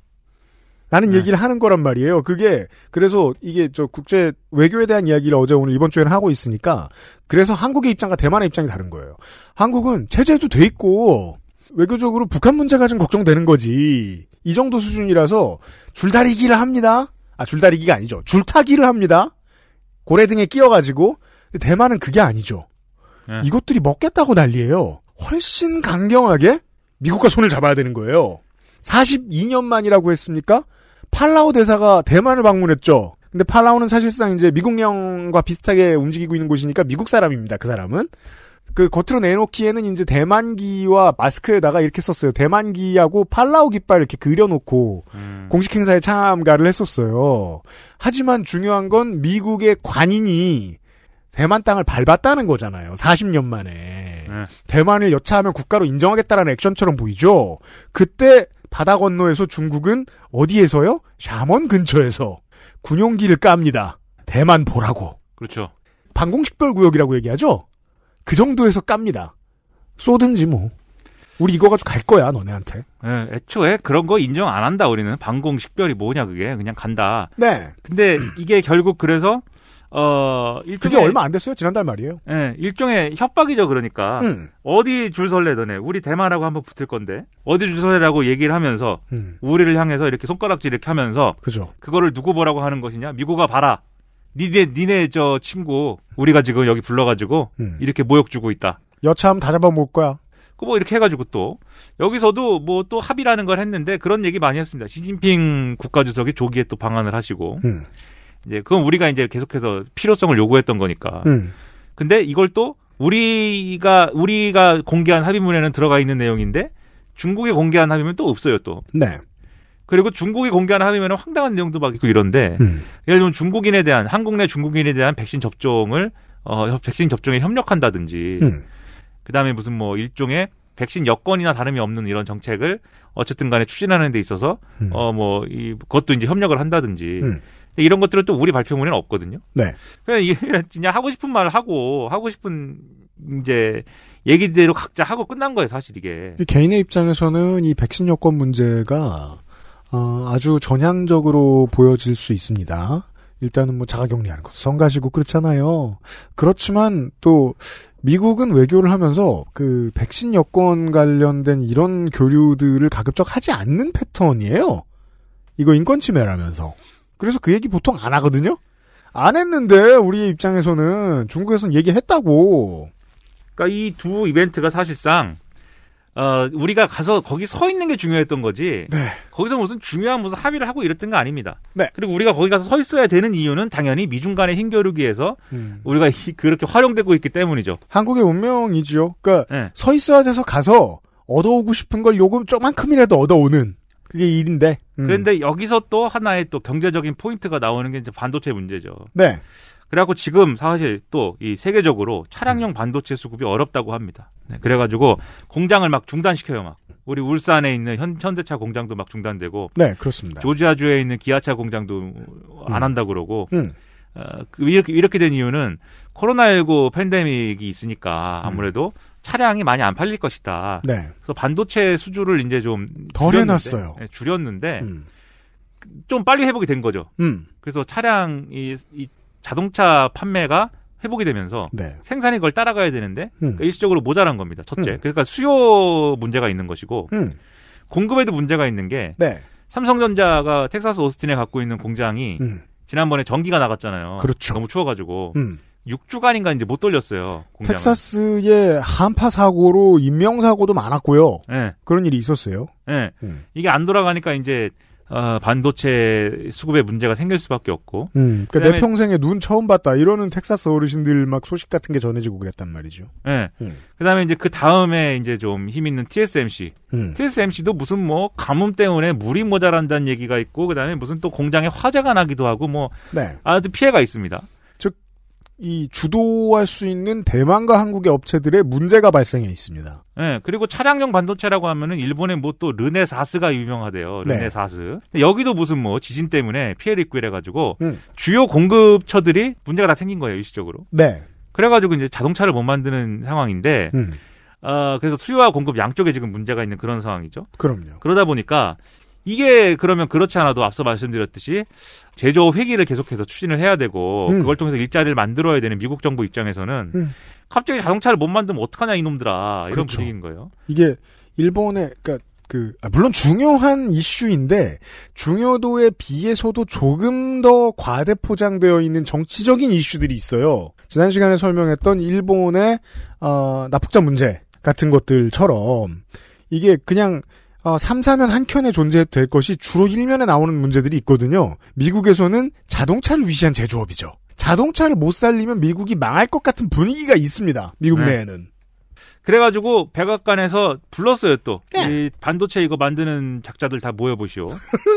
라는 네. 얘기를 하는 거란 말이에요. 그게 그래서 이게 저 국제 외교에 대한 이야기를 어제 오늘 이번 주에는 하고 있으니까 그래서 한국의 입장과 대만의 입장이 다른 거예요. 한국은 체제도 돼 있고 외교적으로 북한 문제가 좀 걱정되는 거지. 이 정도 수준이라서 줄다리기를 합니다. 아 줄다리기가 아니죠. 줄타기를 합니다. 고래 등에 끼어가지고 대만은 그게 아니죠. 네. 이것들이 먹겠다고 난리예요. 훨씬 강경하게 미국과 손을 잡아야 되는 거예요. 42년만이라고 했습니까? 팔라우 대사가 대만을 방문했죠. 근데 팔라우는 사실상 이제 미국령과 비슷하게 움직이고 있는 곳이니까 미국 사람입니다. 그 사람은 그 겉으로 내놓기에는 이제 대만기와 마스크에다가 이렇게 썼어요. 대만기하고 팔라우 깃발 이렇게 그려놓고 음. 공식 행사에 참가를 했었어요. 하지만 중요한 건 미국의 관인이 대만 땅을 밟았다는 거잖아요. 40년 만에. 네. 대만을 여차하면 국가로 인정하겠다라는 액션처럼 보이죠? 그때 바다 건너에서 중국은 어디에서요? 샤먼 근처에서 군용기를 깝니다. 대만 보라고. 그렇죠. 방공식별 구역이라고 얘기하죠. 그 정도에서 깝니다. 쏘든지 뭐. 우리 이거 가지고 갈 거야 너네한테. 네, 애초에 그런 거 인정 안 한다 우리는 방공식별이 뭐냐 그게 그냥 간다. 네. 근데 이게 결국 그래서 어, 일종의, 그게 얼마 안 됐어요? 지난달 말이에요. 예, 일종의 협박이죠, 그러니까. 음. 어디 줄 설레더네. 우리 대마라고 한번 붙을 건데. 어디 줄 설레라고 얘기를 하면서, 음. 우리를 향해서 이렇게 손가락질 이렇게 하면서. 그죠. 그거를 누구 보라고 하는 것이냐? 미국아 봐라. 니네, 니네 저 친구, 우리가 지금 여기 불러가지고, 음. 이렇게 모욕 주고 있다. 여참하면다 잡아먹을 거야. 그 뭐 이렇게 해가지고 또 여기서도 뭐 또 합의라는 걸 했는데 그런 얘기 많이 했습니다. 시진핑 국가주석이 조기에 또 방한을 하시고 음. 이제 그건 우리가 이제 계속해서 필요성을 요구했던 거니까. 음. 근데 이걸 또 우리가 우리가 공개한 합의문에는 들어가 있는 내용인데 중국이 공개한 합의문 또 없어요 또. 네. 그리고 중국이 공개한 합의문은 황당한 내용도 막 있고 이런데 음. 예를 들면 중국인에 대한 한국 내 중국인에 대한 백신 접종을 어 백신 접종에 협력한다든지 음. 그다음에 무슨 뭐 일종의 백신 여권이나 다름이 없는 이런 정책을 어쨌든 간에 추진하는 데 있어서 음. 어뭐 이 그것도 이제 협력을 한다든지 음. 이런 것들은 또 우리 발표문에는 없거든요. 네. 그냥 그냥 하고 싶은 말을 하고 하고 싶은 이제 얘기대로 각자 하고 끝난 거예요, 사실 이게. 개인의 입장에서는 이 백신 여권 문제가 어, 아주 전향적으로 보여질 수 있습니다. 일단은 뭐 자가격리하는 것, 성가시고 그렇잖아요. 그렇지만 또 미국은 외교를 하면서 그 백신 여권 관련된 이런 교류들을 가급적 하지 않는 패턴이에요. 이거 인권 침해라면서. 그래서 그 얘기 보통 안 하거든요. 안 했는데 우리의 입장에서는 중국에서는 얘기했다고. 그니까이 두 이벤트가 사실상 어, 우리가 가서 거기 서 있는 게 중요했던 거지. 네. 거기서 무슨 중요한 무슨 합의를 하고 이랬던 거 아닙니다. 네. 그리고 우리가 거기 가서 서 있어야 되는 이유는 당연히 미중 간의 힘겨루기에서 음. 우리가 그렇게 활용되고 있기 때문이죠. 한국의 운명이지요. 그니까 네. 서 있어야 돼서 가서 얻어오고 싶은 걸 요금 조만큼이라도 금 얻어오는. 그게 일인데. 음. 그런데 여기서 또 하나의 또 경제적인 포인트가 나오는 게 이제 반도체 문제죠. 네. 그래갖고 지금 사실 또 이 세계적으로 차량용 반도체 수급이 어렵다고 합니다. 네, 그래가지고 공장을 막 중단시켜요, 막. 우리 울산에 있는 현, 현대차 공장도 막 중단되고. 네, 그렇습니다. 조지아주에 있는 기아차 공장도 안 음. 한다 그러고. 음. 어, 그 이렇게, 이렇게 된 이유는 코로나19 팬데믹이 있으니까 음. 아무래도 음. 차량이 많이 안 팔릴 것이다. 네. 그래서 반도체 수주를 이제 좀덜 해놨어요. 네, 줄였는데 음. 좀 빨리 회복이 된 거죠. 음. 그래서 차량이 이 자동차 판매가 회복이 되면서 네. 생산이 그걸 따라가야 되는데 음. 그러니까 일시적으로 모자란 겁니다. 첫째, 음. 그러니까 수요 문제가 있는 것이고 공급에도 문제가 있는 게 네. 삼성전자가 텍사스 오스틴에 갖고 있는 공장이 음. 지난번에 전기가 나갔잖아요. 그렇죠. 너무 추워가지고. 음. 6주간인가 이제 못 돌렸어요. 공장을. 텍사스의 한파 사고로 인명사고도 많았고요. 네. 그런 일이 있었어요. 네. 음. 이게 안 돌아가니까 이제 어, 반도체 수급에 문제가 생길 수밖에 없고. 음, 그러니까 내 평생에 눈 처음 봤다 이러는 텍사스 어르신들 막 소식 같은 게 전해지고 그랬단 말이죠. 네. 음. 그다음에 이제 그 다음에 이제 좀 힘 있는 TSMC. 음. TSMC도 무슨 뭐 가뭄 때문에 물이 모자란다는 얘기가 있고 그다음에 무슨 또 공장에 화재가 나기도 하고 뭐 네. 아주 피해가 있습니다. 이 주도할 수 있는 대만과 한국의 업체들의 문제가 발생해 있습니다. 네, 그리고 차량용 반도체라고 하면은 일본의 뭐 또 르네사스가 유명하대요. 네. 르네사스. 네. 여기도 무슨 뭐 지진 때문에 피해를 입고 이래가지고 음. 주요 공급처들이 문제가 다 생긴 거예요 일시적으로. 네. 그래가지고 이제 자동차를 못 만드는 상황인데. 음. 어, 그래서 수요와 공급 양쪽에 지금 문제가 있는 그런 상황이죠. 그럼요. 그러다 보니까 이게 그러면 그렇지 않아도 앞서 말씀드렸듯이 제조 회기를 계속해서 추진을 해야 되고 음. 그걸 통해서 일자리를 만들어야 되는 미국 정부 입장에서는 음. 갑자기 자동차를 못 만들면 어떡하냐 이놈들아 이런 그렇죠. 분위기인 거예요. 이게 일본의 그러니까 그 아, 물론 중요한 이슈인데 중요도에 비해서도 조금 더 과대 포장되어 있는 정치적인 이슈들이 있어요. 지난 시간에 설명했던 일본의 어, 납북자 문제 같은 것들처럼 이게 그냥 어, 3, 4면 한켠에 존재될 것이 주로 1면에 나오는 문제들이 있거든요. 미국에서는 자동차를 위시한 제조업이죠. 자동차를 못 살리면 미국이 망할 것 같은 분위기가 있습니다. 미국 네. 내에는. 그래가지고 백악관에서 불렀어요 또. 네. 이 반도체 이거 만드는 작자들 다 모여보시오.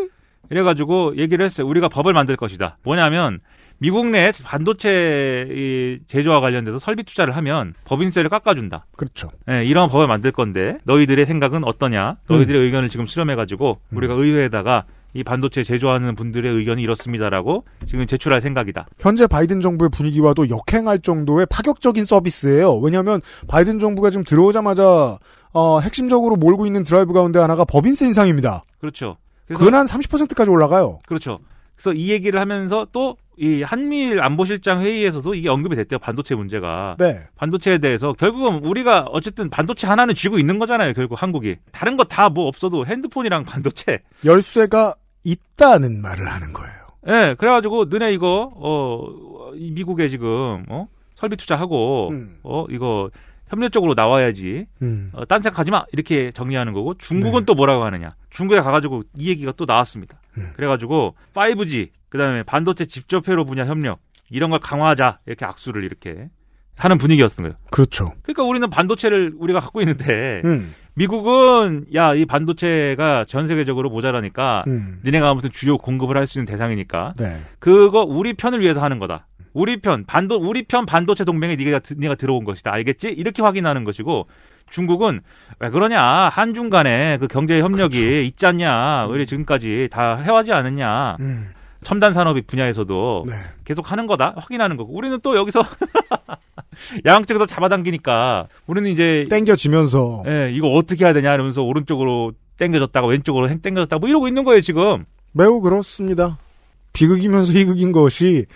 그래가지고 얘기를 했어요. 우리가 법을 만들 것이다. 뭐냐면 미국 내 반도체 제조와 관련돼서 설비 투자를 하면 법인세를 깎아준다. 그렇죠. 네, 예, 이런 법을 만들 건데 너희들의 생각은 어떠냐? 너희들의 음. 의견을 지금 수렴해가지고 음. 우리가 의회에다가 이 반도체 제조하는 분들의 의견이 이렇습니다라고 지금 제출할 생각이다. 현재 바이든 정부의 분위기와도 역행할 정도의 파격적인 서비스예요. 왜냐하면 바이든 정부가 지금 들어오자마자 어, 핵심적으로 몰고 있는 드라이브 가운데 하나가 법인세 인상입니다. 그렇죠. 그래서, 근한 30%까지 올라가요. 그렇죠. 그래서 이 얘기를 하면서 또 이 한미일 안보실장 회의에서도 이게 언급이 됐대요. 반도체 문제가. 네. 반도체에 대해서 결국은 우리가 어쨌든 반도체 하나는 쥐고 있는 거잖아요. 결국 한국이. 다른 거 다 뭐 없어도 핸드폰이랑 반도체 열쇠가 있다는 말을 하는 거예요. 예, 네, 그래가지고 너네 이거 어 미국에 지금 어 설비 투자하고 음. 어 이거 협력적으로 나와야지. 음. 어, 딴 생각하지 마 이렇게 정리하는 거고 중국은 네. 또 뭐라고 하느냐. 중국에 가가지고 이 얘기가 또 나왔습니다. 음. 그래가지고 5G 그다음에 반도체 직접회로 분야 협력 이런 걸 강화하자 이렇게 악수를 이렇게 하는 분위기였던 거예요. 그렇죠. 그러니까 우리는 반도체를 우리가 갖고 있는데 음. 미국은 야 이 반도체가 전 세계적으로 모자라니까 음. 니네가 아무튼 주요 공급을 할 수 있는 대상이니까 네. 그거 우리 편을 위해서 하는 거다. 우리 편 반도 우리 편 반도체 동맹에 네가 네가 들어온 것이다. 알겠지? 이렇게 확인하는 것이고 중국은 왜 그러냐 한중 간에그 경제 협력이 그렇죠. 있지 않냐 음. 우리 지금까지 다 해왔지 않느냐 음. 첨단 산업 이 분야에서도 네. 계속 하는 거다 확인하는 거고 우리는 또 여기서 양쪽에서 잡아당기니까 우리는 이제 땡겨지면서 예 이거 어떻게 해야 되냐 이러면서 오른쪽으로 땡겨졌다가 왼쪽으로 땡겨졌다 뭐 이러고 있는 거예요 지금 매우 그렇습니다 비극이면서 희극인 것이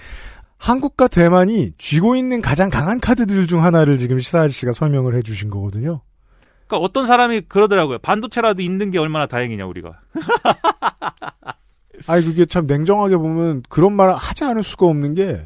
한국과 대만이 쥐고 있는 가장 강한 카드들 중 하나를 지금 시사 아저씨가 설명을 해주신 거거든요. 그러니까 어떤 사람이 그러더라고요. 반도체라도 있는 게 얼마나 다행이냐 우리가. 아니 그게 참 냉정하게 보면 그런 말을 하지 않을 수가 없는 게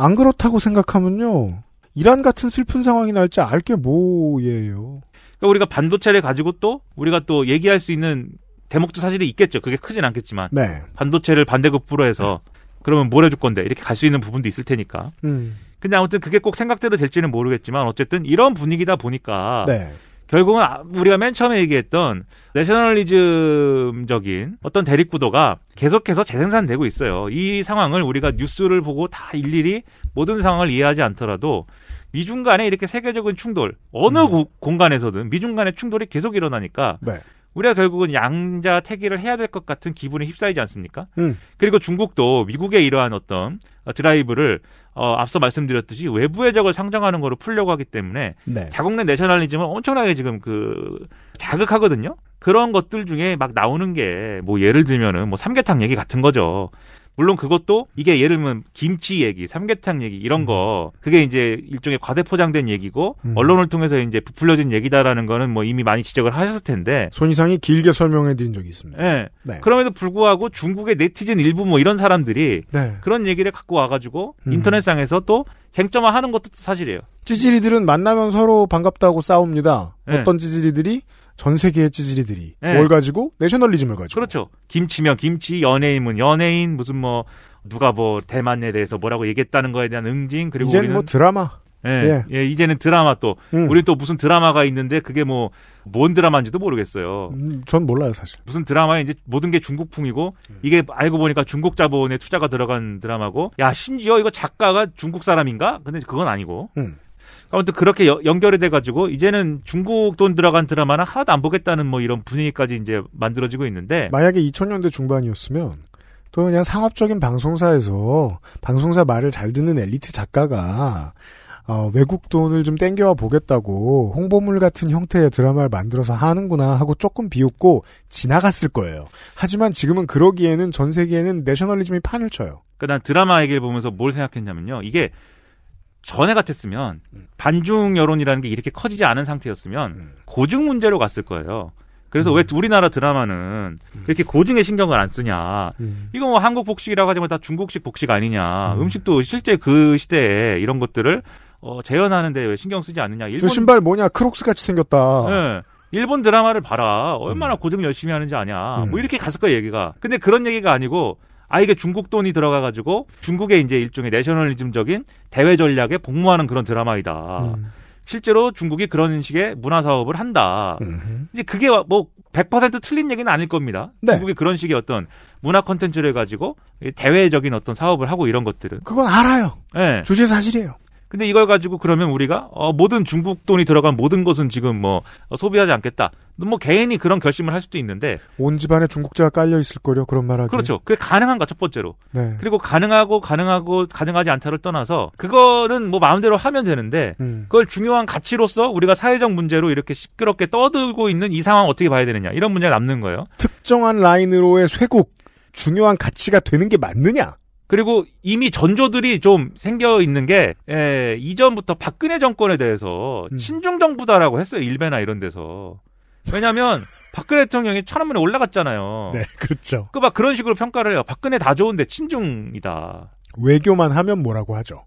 안 그렇다고 생각하면요. 이란 같은 슬픈 상황이 날지 알 게 뭐예요. 그러니까 우리가 반도체를 가지고 또 우리가 또 얘기할 수 있는 대목도 사실이 있겠죠. 그게 크진 않겠지만 네. 반도체를 반대급부로 해서 네. 그러면 뭘 해줄 건데 이렇게 갈 수 있는 부분도 있을 테니까. 음. 근데 아무튼 그게 꼭 생각대로 될지는 모르겠지만 어쨌든 이런 분위기다 보니까 네. 결국은 아, 우리가 맨 처음에 얘기했던 내셔널리즘적인 어떤 대립구도가 계속해서 재생산되고 있어요. 이 상황을 우리가 뉴스를 보고 다 일일이 모든 상황을 이해하지 않더라도 미중 간에 이렇게 세계적인 충돌 어느 음. 공간에서든 미중 간의 충돌이 계속 일어나니까 네. 우리가 결국은 양자 태기를 해야 될 것 같은 기분에 휩싸이지 않습니까? 음. 그리고 중국도 미국의 이러한 어떤 드라이브를 어, 앞서 말씀드렸듯이 외부의 적을 상정하는 거로 풀려고 하기 때문에 네. 자국 내 내셔널리즘을 엄청나게 지금 그 자극하거든요. 그런 것들 중에 막 나오는 게 뭐 예를 들면은 뭐 삼계탕 얘기 같은 거죠. 물론 그것도 이게 예를 들면 김치 얘기, 삼계탕 얘기 이런 음. 거 그게 이제 일종의 과대포장된 얘기고 음. 언론을 통해서 이제 부풀려진 얘기다라는 거는 뭐 이미 많이 지적을 하셨을 텐데 손이상이 길게 설명해 드린 적이 있습니다. 네. 네. 그럼에도 불구하고 중국의 네티즌 일부 뭐 이런 사람들이 네. 그런 얘기를 갖고 와가지고 음. 인터넷상에서 또 쟁점화하는 것도 사실이에요. 찌질이들은 만나면 서로 반갑다고 싸웁니다. 네. 어떤 찌질이들이 전 세계의 찌질이들이 네. 뭘 가지고 내셔널리즘을 가지고 그렇죠. 김치면 김치, 연예인은 연예인, 무슨 뭐 누가 뭐 대만에 대해서 뭐라고 얘기했다는 거에 대한 응징 그리고 이제는 우리는... 뭐 드라마 예, 예. 예, 이제는 드라마 또 음. 우리 또 무슨 드라마가 있는데 그게 뭐 뭔 드라마인지도 모르겠어요. 음, 전 몰라요 사실. 무슨 드라마에 이제 모든 게 중국풍이고 음. 이게 알고 보니까 중국 자본에 투자가 들어간 드라마고 야 심지어 이거 작가가 중국 사람인가? 근데 그건 아니고. 음. 아무튼 그렇게 여, 연결이 돼가지고 이제는 중국 돈 들어간 드라마는 하나도 안 보겠다는 뭐 이런 분위기까지 이제 만들어지고 있는데 만약에 2000년대 중반이었으면 또 그냥 상업적인 방송사에서 방송사 말을 잘 듣는 엘리트 작가가 어, 외국 돈을 좀 땡겨와 보겠다고 홍보물 같은 형태의 드라마를 만들어서 하는구나 하고 조금 비웃고 지나갔을 거예요. 하지만 지금은 그러기에는 전 세계에는 내셔널리즘이 판을 쳐요. 그다음 그러니까 드라마 얘기를 보면서 뭘 생각했냐면요. 이게 전에 같았으면 음. 반중 여론이라는 게 이렇게 커지지 않은 상태였으면 음. 고증 문제로 갔을 거예요. 그래서 음. 왜 우리나라 드라마는 이렇게 음. 고증에 신경을 안 쓰냐. 음. 이거 뭐 한국 복식이라고 하지만 다 중국식 복식 아니냐. 음. 식도 실제 그 시대에 이런 것들을 어, 재현하는데 왜 신경 쓰지 않느냐. 일본, 그 신발 뭐냐. 크록스 같이 생겼다. 네. 일본 드라마를 봐라. 얼마나 고증 열심히 하는지 아냐. 뭐 음. 뭐 이렇게 갔을 거예요, 얘기가. 근데 그런 얘기가 아니고 아 이게 중국 돈이 들어가 가지고 중국의 이제 일종의 내셔널리즘적인 대외 전략에 복무하는 그런 드라마이다. 음. 실제로 중국이 그런 식의 문화 사업을 한다. 음. 이제 그게 뭐 100% 틀린 얘기는 아닐 겁니다. 네. 중국이 그런 식의 어떤 문화 콘텐츠를 가지고 대외적인 어떤 사업을 하고 이런 것들은 그건 알아요. 네. 예. 주제 사실이에요. 근데 이걸 가지고 그러면 우리가 어, 모든 중국 돈이 들어간 모든 것은 지금 뭐 어, 소비하지 않겠다. 뭐 개인이 그런 결심을 할 수도 있는데 온 집안에 중국자가 깔려 있을 거요 그런 말하기. 그렇죠. 그게 가능한가 첫 번째로. 네. 그리고 가능하고 가능하고 가능하지 않다를 떠나서 그거는 뭐 마음대로 하면 되는데 음. 그걸 중요한 가치로서 우리가 사회적 문제로 이렇게 시끄럽게 떠들고 있는 이 상황 어떻게 봐야 되느냐 이런 문제가 남는 거예요. 특정한 라인으로의 쇄국 중요한 가치가 되는 게 맞느냐? 그리고 이미 전조들이 좀 생겨 있는 게 예, 이전부터 박근혜 정권에 대해서 음. 친중 정부다라고 했어요 일베나 이런 데서 왜냐하면 박근혜 대통령이 천안문에 올라갔잖아요. 네, 그렇죠. 그 막 그런 식으로 평가를 해요. 박근혜 다 좋은데 친중이다. 외교만 하면 뭐라고 하죠?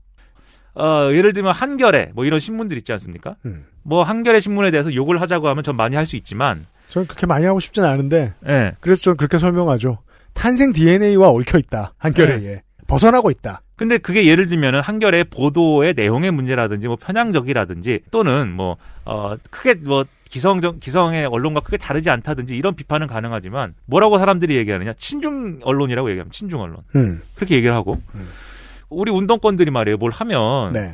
어, 예를 들면 한겨레 뭐 이런 신문들 있지 않습니까? 음. 뭐 한겨레 신문에 대해서 욕을 하자고 하면 전 많이 할 수 있지만 저는 그렇게 많이 하고 싶진 않은데. 예. 그래서 저는 그렇게 설명하죠. 탄생 DNA와 얽혀 있다 한겨레에. 예. 벗어나고 있다. 근데 그게 예를 들면은 한결의 보도의 내용의 문제라든지 뭐 편향적이라든지 또는 뭐 어 크게 뭐 기성적 기성의 언론과 크게 다르지 않다든지 이런 비판은 가능하지만 뭐라고 사람들이 얘기하느냐 친중 언론이라고 얘기하면 친중 언론 음. 그렇게 얘기를 하고 음. 우리 운동권들이 말이에요 뭘 하면 네.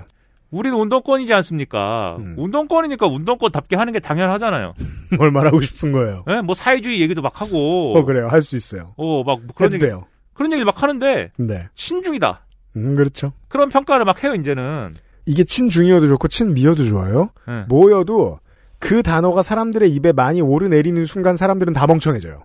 우리는 운동권이지 않습니까? 음. 운동권이니까 운동권답게 하는 게 당연하잖아요. 뭘 말하고 싶은 거예요? 네? 뭐 사회주의 얘기도 막 하고. 어 그래요, 할 수 있어요. 어막 그런 얘기. 돼요. 그런 얘기를 막 하는데 네. 신중이다. 음, 그렇죠. 그런 평가를 막 해요 이제는. 이게 친중이어도 좋고 친미어도 좋아요. 네. 모여도 그 단어가 사람들의 입에 많이 오르내리는 순간 사람들은 다 멍청해져요.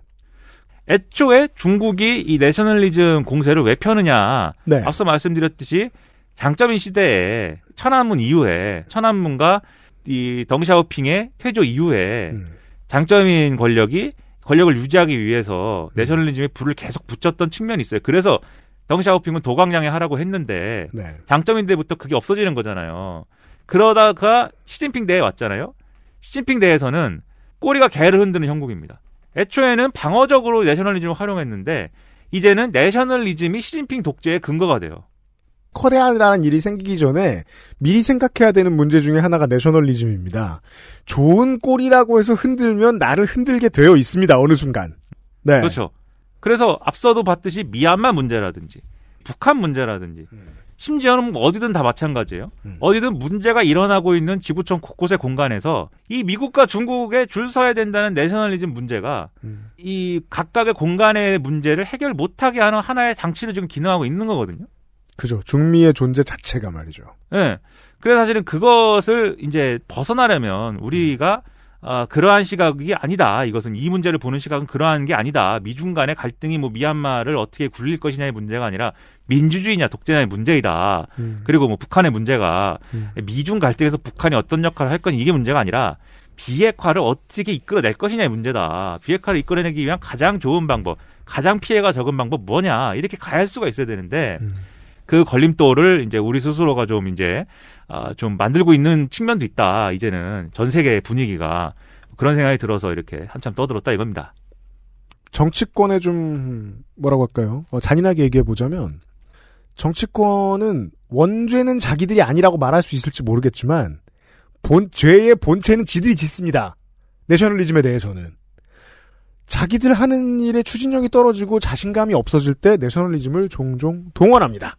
애초에 중국이 이 내셔널리즘 공세를 왜 펴느냐. 네. 앞서 말씀드렸듯이 장점인 시대에 천안문 이후에 천안문과 이 덩샤오핑의 퇴조 이후에 음. 장점인 권력이 권력을 유지하기 위해서 음. 내셔널리즘에 불을 계속 붙였던 측면이 있어요. 그래서 덩샤오핑은 도강량에 하라고 했는데 네. 장점인데부터 그게 없어지는 거잖아요. 그러다가 시진핑 대회 왔잖아요. 시진핑 대회에서는 꼬리가 개를 흔드는 형국입니다. 애초에는 방어적으로 내셔널리즘을 활용했는데 이제는 내셔널리즘이 시진핑 독재의 근거가 돼요. 커다는 일이 생기기 전에 미리 생각해야 되는 문제 중에 하나가 내셔널리즘입니다. 좋은 꼴이라고 해서 흔들면 나를 흔들게 되어 있습니다. 어느 순간. 네. 그렇죠. 그래서 앞서도 봤듯이 미얀마 문제라든지 북한 문제라든지 음. 심지어는 어디든 다 마찬가지예요. 음. 어디든 문제가 일어나고 있는 지구촌 곳곳의 공간에서 이 미국과 중국에 줄 서야 된다는 내셔널리즘 문제가 음. 이 각각의 공간의 문제를 해결 못하게 하는 하나의 장치를 지금 기능하고 있는 거거든요. 그죠. 중미의 존재 자체가 말이죠. 예. 네. 그래서 사실은 그것을 이제 벗어나려면 우리가 음. 아, 그러한 시각이 아니다. 이것은 이 문제를 보는 시각은 그러한 게 아니다. 미중 간의 갈등이 뭐 미얀마를 어떻게 굴릴 것이냐의 문제가 아니라 민주주의냐 독재냐의 문제이다. 음. 그리고 뭐 북한의 문제가 음. 미중 갈등에서 북한이 어떤 역할을 할건 이게 문제가 아니라 비핵화를 어떻게 이끌어낼 것이냐의 문제다. 비핵화를 이끌어내기 위한 가장 좋은 방법, 가장 피해가 적은 방법 뭐냐 이렇게 가할 수가 있어야 되는데 음. 그 걸림돌을 이제 우리 스스로가 좀 이제 아, 좀 만들고 있는 측면도 있다. 이제는 전 세계 분위기가 그런 생각이 들어서 이렇게 한참 떠들었다 이겁니다. 정치권에 좀 뭐라고 할까요? 어, 잔인하게 얘기해 보자면 정치권은 원죄는 자기들이 아니라고 말할 수 있을지 모르겠지만 본 죄의 본체는 지들이 짓습니다. 내셔널리즘에 대해서는 자기들 하는 일에 추진력이 떨어지고 자신감이 없어질 때 내셔널리즘을 종종 동원합니다.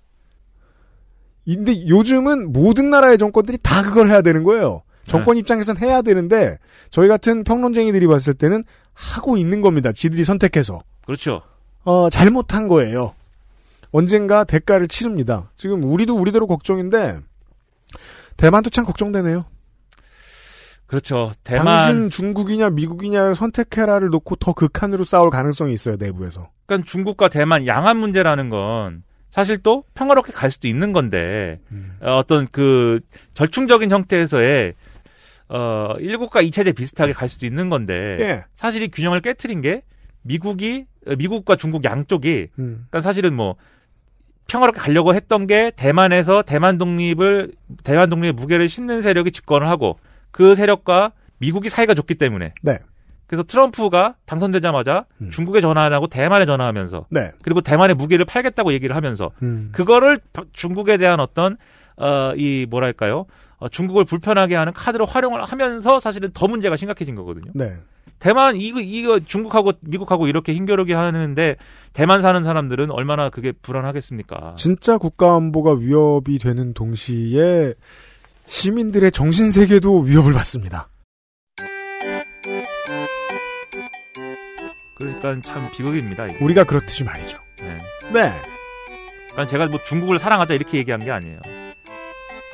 근데 요즘은 모든 나라의 정권들이 다 그걸 해야 되는 거예요. 정권 네. 입장에선 해야 되는데 저희 같은 평론쟁이들이 봤을 때는 하고 있는 겁니다. 지들이 선택해서. 그렇죠. 어, 잘못한 거예요. 언젠가 대가를 치릅니다. 지금 우리도 우리대로 걱정인데 대만도 참 걱정되네요. 그렇죠. 대만 당신 중국이냐 미국이냐 선택해라를 놓고 더 극한으로 싸울 가능성이 있어요 내부에서. 그러니까 중국과 대만 양안 문제라는 건 사실 또 평화롭게 갈 수도 있는 건데 음. 어, 어떤 그 절충적인 형태에서의 어 일국과 이체제 비슷하게 갈 수도 있는 건데 예. 사실 이 균형을 깨뜨린 게 미국이 어, 미국과 중국 양쪽이 음. 그러니까 사실은 뭐 평화롭게 가려고 했던 게 대만에서 대만 독립을 대만 독립의 무게를 싣는 세력이 집권을 하고 그 세력과 미국이 사이가 좋기 때문에 네. 그래서 트럼프가 당선되자마자 음. 중국에 전화 안 하고 대만에 전화하면서 네. 그리고 대만에 무기를 팔겠다고 얘기를 하면서 음. 그거를 중국에 대한 어떤 어, 이 뭐랄까요 어, 중국을 불편하게 하는 카드로 활용을 하면서 사실은 더 문제가 심각해진 거거든요. 네. 대만 이거 이거 중국하고 미국하고 이렇게 힘겨루게 하는데 대만 사는 사람들은 얼마나 그게 불안하겠습니까? 진짜 국가 안보가 위협이 되는 동시에 시민들의 정신 세계도 위협을 받습니다. 그 일단 참 비극입니다. 이게. 우리가 그렇듯이 말이죠. 네. 네. 그니까 제가 뭐 중국을 사랑하자 이렇게 얘기한 게 아니에요.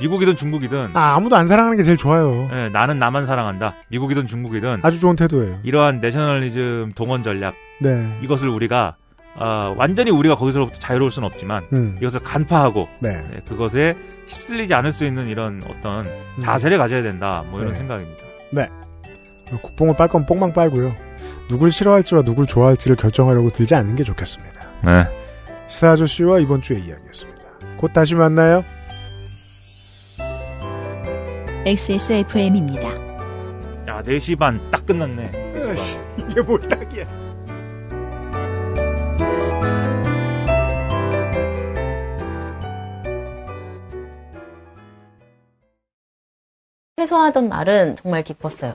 미국이든 중국이든 아, 아무도 안 사랑하는 게 제일 좋아요. 네, 나는 나만 사랑한다. 미국이든 중국이든 아주 좋은 태도예요. 이러한 내셔널리즘 동원 전략 네. 이것을 우리가 어, 완전히 우리가 거기서부터 자유로울 수는 없지만 음. 이것을 간파하고 네. 네, 그것에 휩쓸리지 않을 수 있는 이런 어떤 음. 자세를 가져야 된다. 뭐 이런 네. 생각입니다. 네. 그 국뽕을 빨건 뽕망 빨고요. 누굴 싫어할지와 누굴 좋아할지를 결정하려고 들지 않는 게 좋겠습니다. 네. 시사 아저씨와 이번 주의 이야기였습니다. 곧 다시 만나요. XSFM입니다. 야, 4시 반 딱 끝났네. 으이씨, 이게 뭘 딱이야. 최소하던 날은 정말 기뻤어요.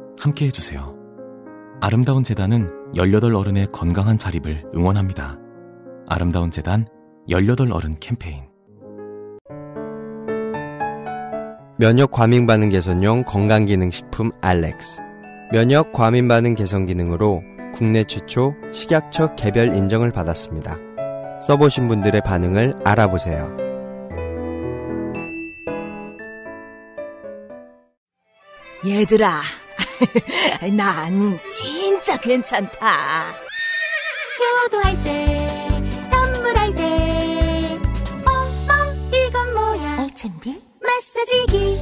함께 해주세요. 아름다운 재단은 18 어른의 건강한 자립을 응원합니다. 아름다운 재단 18 어른 캠페인 면역 과민 반응 개선용 건강기능식품 알렉스 면역 과민 반응 개선 기능으로 국내 최초 식약처 개별 인정을 받았습니다. 써보신 분들의 반응을 알아보세요. 얘들아 난 진짜 괜찮다. 효도할 때, 선물할 때, 엄마 이건 뭐야? 알찬비 마사지기.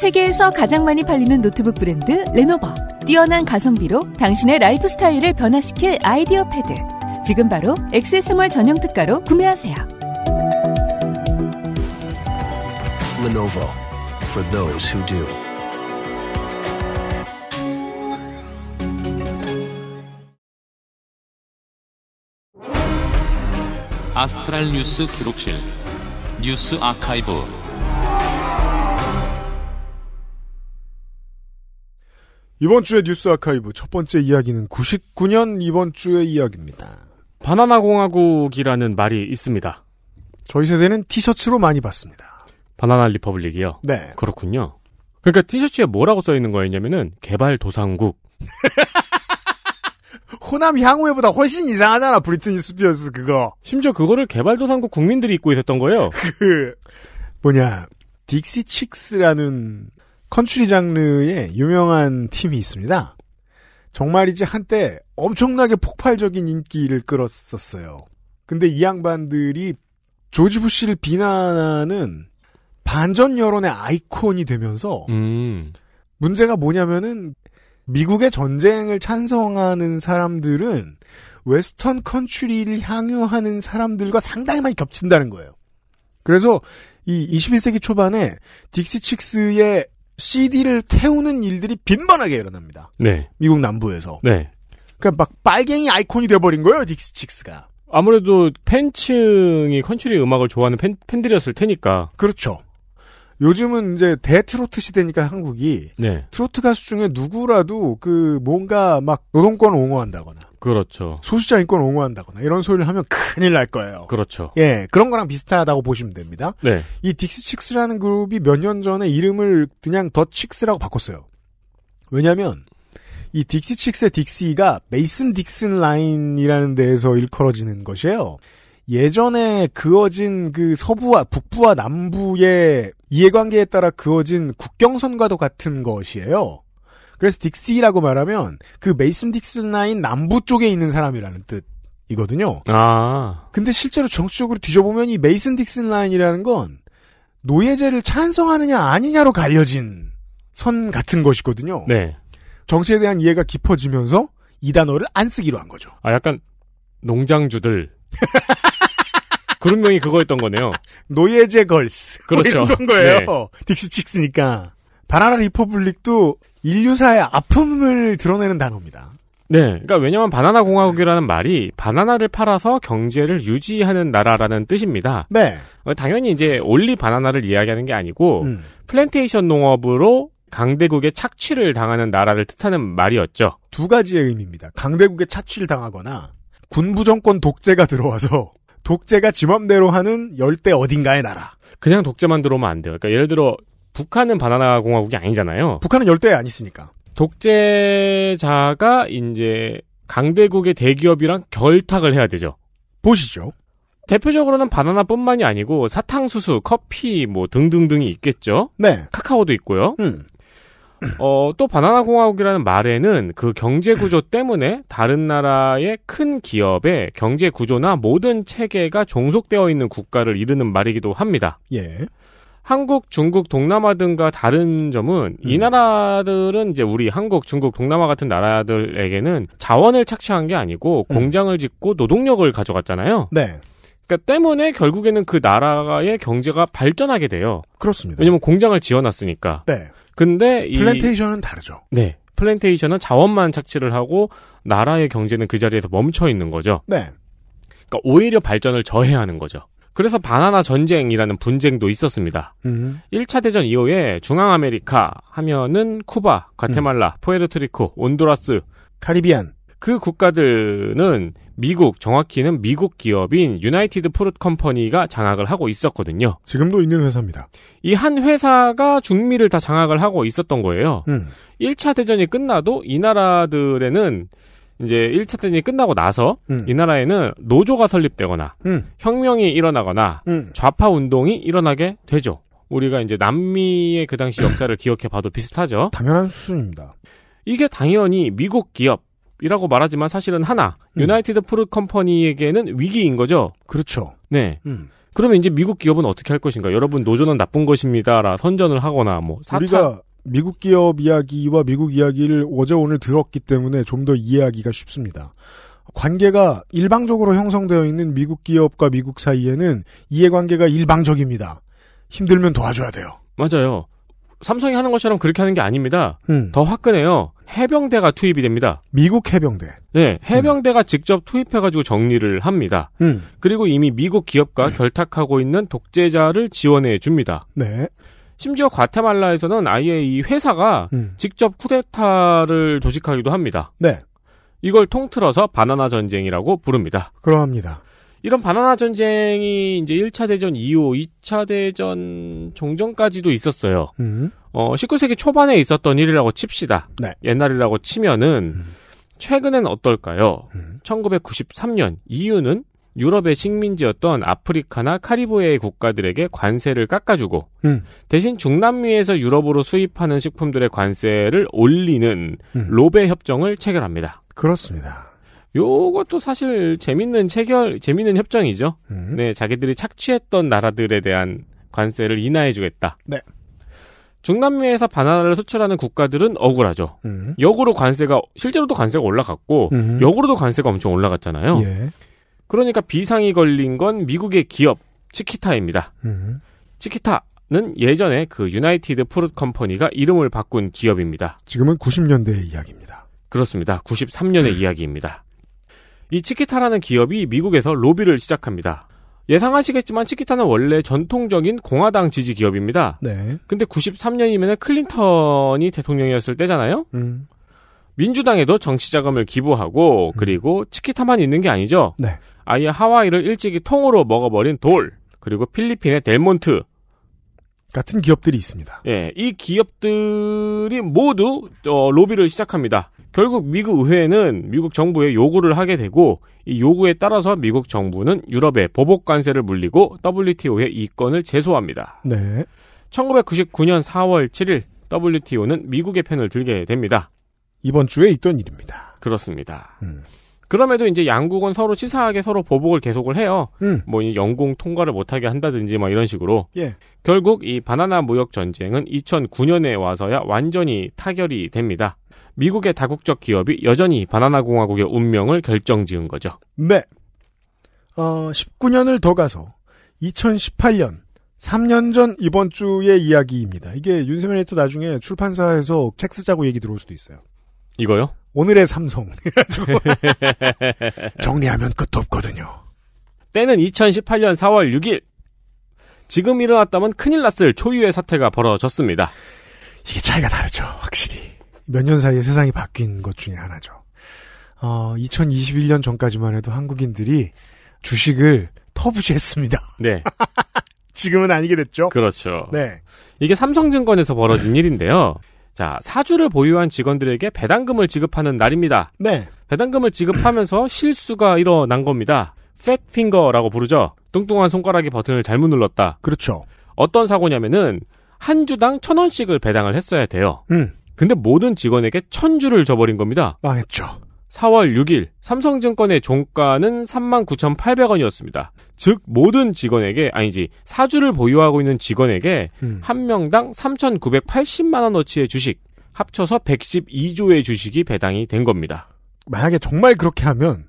세계에서 가장 많이 팔리는 노트북 브랜드 레노버. 뛰어난 가성비로 당신의 라이프 스타일을 변화시킬 아이디어 패드. 지금 바로 엑세스몰 전용 특가로 구매하세요. Lenovo for those who do. 아스트랄 뉴스 기록실 뉴스 아카이브 이번 주의 뉴스 아카이브 첫 번째 이야기는 99년 이번 주의 이야기입니다. 바나나 공화국이라는 말이 있습니다. 저희 세대는 티셔츠로 많이 봤습니다. 바나나 리퍼블릭이요. 네. 그렇군요. 그러니까 티셔츠에 뭐라고 써 있는 거였냐면은 개발 도상국. 호남 향후회보다 훨씬 이상하잖아 브리트니 스피어스 그거. 심지어 그거를 개발도상국 국민들이 입고 있었던 거예요. 그 뭐냐 딕시 칙스라는 컨츄리 장르의 유명한 팀이 있습니다. 정말이지 한때 엄청나게 폭발적인 인기를 끌었었어요. 근데 이 양반들이 조지 부시를 비난하는 반전 여론의 아이콘이 되면서 음. 문제가 뭐냐면은 미국의 전쟁을 찬성하는 사람들은 웨스턴 컨츄리를 향유하는 사람들과 상당히 많이 겹친다는 거예요. 그래서 이 21세기 초반에 딕시 칙스의 CD를 태우는 일들이 빈번하게 일어납니다. 네. 미국 남부에서. 네. 그러니까 막 빨갱이 아이콘이 돼버린 거예요, 딕시 칙스가. 아무래도 팬층이 컨츄리 음악을 좋아하는 팬, 팬들이었을 테니까. 그렇죠. 요즘은 이제 대트로트 시대니까 한국이 네. 트로트 가수 중에 누구라도 그 뭔가 막 노동권 옹호한다거나 그렇죠. 소수자 인권 옹호한다거나 이런 소리를 하면 큰일 날 거예요. 그렇죠. 예, 그런 거랑 비슷하다고 보시면 됩니다. 네. 이 딕스칙스라는 그룹이 몇 년 전에 이름을 그냥 더 칙스라고 바꿨어요. 왜냐하면 이 딕스칙스의 딕스가 메이슨 딕슨 라인이라는 데에서 일컬어지는 것이에요. 예전에 그어진 그 서부와 북부와 남부의 이해관계에 따라 그어진 국경선과도 같은 것이에요. 그래서 딕시라고 말하면 그 메이슨 딕슨 라인 남부 쪽에 있는 사람이라는 뜻이거든요. 아. 근데 실제로 정치적으로 뒤져보면 이 메이슨 딕슨 라인이라는 건 노예제를 찬성하느냐 아니냐로 갈려진 선 같은 것이거든요. 네. 정치에 대한 이해가 깊어지면서 이 단어를 안 쓰기로 한 거죠. 아, 약간 농장주들. 그런명이 그거였던 거네요. 노예제 걸스. 뭐 그렇죠. 그런 거예요. 네. 딕스칙스니까. 바나나 리퍼블릭도 인류사의 아픔을 드러내는 단어입니다. 네. 그러니까 왜냐면 바나나 공화국이라는 말이 바나나를 팔아서 경제를 유지하는 나라라는 뜻입니다. 네. 어, 당연히 이제 올리 바나나를 이야기하는 게 아니고 음. 플랜테이션 농업으로 강대국의 착취를 당하는 나라를 뜻하는 말이었죠. 두 가지의 의미입니다. 강대국의 착취를 당하거나 군부 정권 독재가 들어와서 독재가 지 맘대로 하는 열대 어딘가의 나라. 그냥 독재만 들어오면 안 돼요. 그러니까 예를 들어 북한은 바나나 공화국이 아니잖아요. 북한은 열대에 안 있으니까. 독재자가 이제 강대국의 대기업이랑 결탁을 해야 되죠. 보시죠. 대표적으로는 바나나뿐만이 아니고 사탕수수, 커피 뭐 등등등이 있겠죠. 네. 카카오도 있고요. 음. 어, 또 바나나 공화국이라는 말에는 그 경제 구조 때문에 다른 나라의 큰 기업의 경제 구조나 모든 체계가 종속되어 있는 국가를 이르는 말이기도 합니다. 예. 한국, 중국, 동남아 등과 다른 점은 이 음. 나라들은 이제 우리 한국, 중국, 동남아 같은 나라들에게는 자원을 착취한 게 아니고 음. 공장을 짓고 노동력을 가져갔잖아요. 네. 그러니까 때문에 결국에는 그 나라의 경제가 발전하게 돼요. 그렇습니다. 왜냐면 공장을 지어놨으니까. 네. 근데 플랜테이션은 이, 다르죠. 네. 플랜테이션은 자원만 착취를 하고 나라의 경제는 그 자리에서 멈춰 있는 거죠. 네. 그러니까 오히려 발전을 저해하는 거죠. 그래서 바나나 전쟁이라는 분쟁도 있었습니다. 음. 1차 대전 이후에 중앙아메리카 하면은 쿠바, 과테말라, 음. 포에르트리코, 온두라스, 카리비안 그 국가들은 미국 정확히는 미국 기업인 유나이티드 프루트 컴퍼니가 장악을 하고 있었거든요. 지금도 있는 회사입니다. 이 한 회사가 중미를 다 장악을 하고 있었던 거예요. 음. 1차 대전이 끝나도 이 나라들에는 이제 1차 대전이 끝나고 나서 음. 이 나라에는 노조가 설립되거나 음. 혁명이 일어나거나 음. 좌파 운동이 일어나게 되죠. 우리가 이제 남미의 그 당시 역사를 기억해 봐도 비슷하죠. 당연한 수준입니다 이게 당연히 미국 기업 이라고 말하지만 사실은 하나 음. 유나이티드 프루 컴퍼니에게는 위기인 거죠. 그렇죠. 네. 음. 그러면 이제 미국 기업은 어떻게 할 것인가? 여러분 노조는 나쁜 것입니다라 선전을 하거나 뭐 4차 우리가 미국 기업 이야기와 미국 이야기를 어제 오늘 들었기 때문에 좀 더 이해하기가 쉽습니다. 관계가 일방적으로 형성되어 있는 미국 기업과 미국 사이에는 이해관계가 일방적입니다. 힘들면 도와줘야 돼요. 맞아요. 삼성이 하는 것처럼 그렇게 하는 게 아닙니다. 음. 더 화끈해요. 해병대가 투입이 됩니다. 미국 해병대. 네, 해병대가 음. 직접 투입해가지고 정리를 합니다. 음. 그리고 이미 미국 기업과 결탁하고 있는 독재자를 지원해 줍니다. 네. 심지어 과테말라에서는 아예 이 회사가 음. 직접 쿠데타를 조직하기도 합니다. 네. 이걸 통틀어서 바나나 전쟁이라고 부릅니다. 그러합니다. 이런 바나나 전쟁이 이제 1차 대전 이후 2차 대전 종전까지도 있었어요. 음. 어, 19세기 초반에 있었던 일이라고 칩시다. 네. 옛날이라고 치면은 음. 최근엔 어떨까요? 음. 1993년 이유는 유럽의 식민지였던 아프리카나 카리브해의 국가들에게 관세를 깎아주고 음. 대신 중남미에서 유럽으로 수입하는 식품들의 관세를 올리는 음. 로베 협정을 체결합니다. 그렇습니다. 요것도 사실 재밌는 체결, 재밌는 협정이죠. 음. 네, 자기들이 착취했던 나라들에 대한 관세를 인하해주겠다. 네. 중남미에서 바나나를 수출하는 국가들은 억울하죠. 음. 역으로 관세가 실제로도 관세가 올라갔고 음. 역으로도 관세가 엄청 올라갔잖아요. 예. 그러니까 비상이 걸린 건 미국의 기업 치키타입니다. 음. 치키타는 예전에 그 유나이티드 프루 컴퍼니가 이름을 바꾼 기업입니다. 지금은 90년대의 이야기입니다. 그렇습니다. 93년의 이야기입니다. 이 치키타라는 기업이 미국에서 로비를 시작합니다. 예상하시겠지만 치키타는 원래 전통적인 공화당 지지 기업입니다. 네. 근데 93년이면 클린턴이 대통령이었을 때잖아요. 음. 민주당에도 정치 자금을 기부하고 음. 그리고 치키타만 있는 게 아니죠. 네. 아예 하와이를 일찍이 통으로 먹어버린 돌 그리고 필리핀의 델몬트 같은 기업들이 있습니다. 예, 이 기업들이 모두 어, 로비를 시작합니다. 결국 미국 의회는 미국 정부에 요구를 하게 되고 이 요구에 따라서 미국 정부는 유럽에 보복 관세를 물리고 WTO에 이권을 제소합니다. 네. 1999년 4월 7일 WTO는 미국의 편을 들게 됩니다. 이번 주에 있던 일입니다. 그렇습니다. 음. 그럼에도 이제 양국은 서로 치사하게 서로 보복을 계속을 해요. 음. 뭐 영공 통과를 못하게 한다든지 막 뭐 이런 식으로. 예. 결국 이 바나나 무역 전쟁은 2009년에 와서야 완전히 타결이 됩니다. 미국의 다국적 기업이 여전히 바나나 공화국의 운명을 결정지은 거죠. 네. 어, 19년을 더 가서 2018년 3년 전 이번 주의 이야기입니다. 이게 윤세민 에디터 나중에 출판사에서 책 쓰자고 얘기 들어올 수도 있어요. 이거요? 오늘의 삼성. 정리하면 끝도 없거든요. 때는 2018년 4월 6일. 지금 일어났다면 큰일 났을 초유의 사태가 벌어졌습니다. 이게 차이가 다르죠, 확실히. 몇년 사이에 세상이 바뀐 것 중에 하나죠. 어, 2021년 전까지만 해도 한국인들이 주식을 터부시했습니다. 네. 지금은 아니게 됐죠. 그렇죠. 네. 이게 삼성증권에서 벌어진 일인데요. 자, 사주를 보유한 직원들에게 배당금을 지급하는 날입니다. 네. 배당금을 지급하면서 실수가 일어난 겁니다. 팻핑거라고 부르죠. 뚱뚱한 손가락이 버튼을 잘못 눌렀다. 그렇죠. 어떤 사고냐면은 한 주당 천 원씩을 배당을 했어야 돼요. 음. 근데 모든 직원에게 천주를 줘버린 겁니다. 망했죠. 4월 6일 삼성증권의 종가는 39,800원이었습니다. 즉 모든 직원에게 아니지 사주를 보유하고 있는 직원에게 음. 한 명당 3,980만 원어치의 주식 합쳐서 112조의 주식이 배당이 된 겁니다. 만약에 정말 그렇게 하면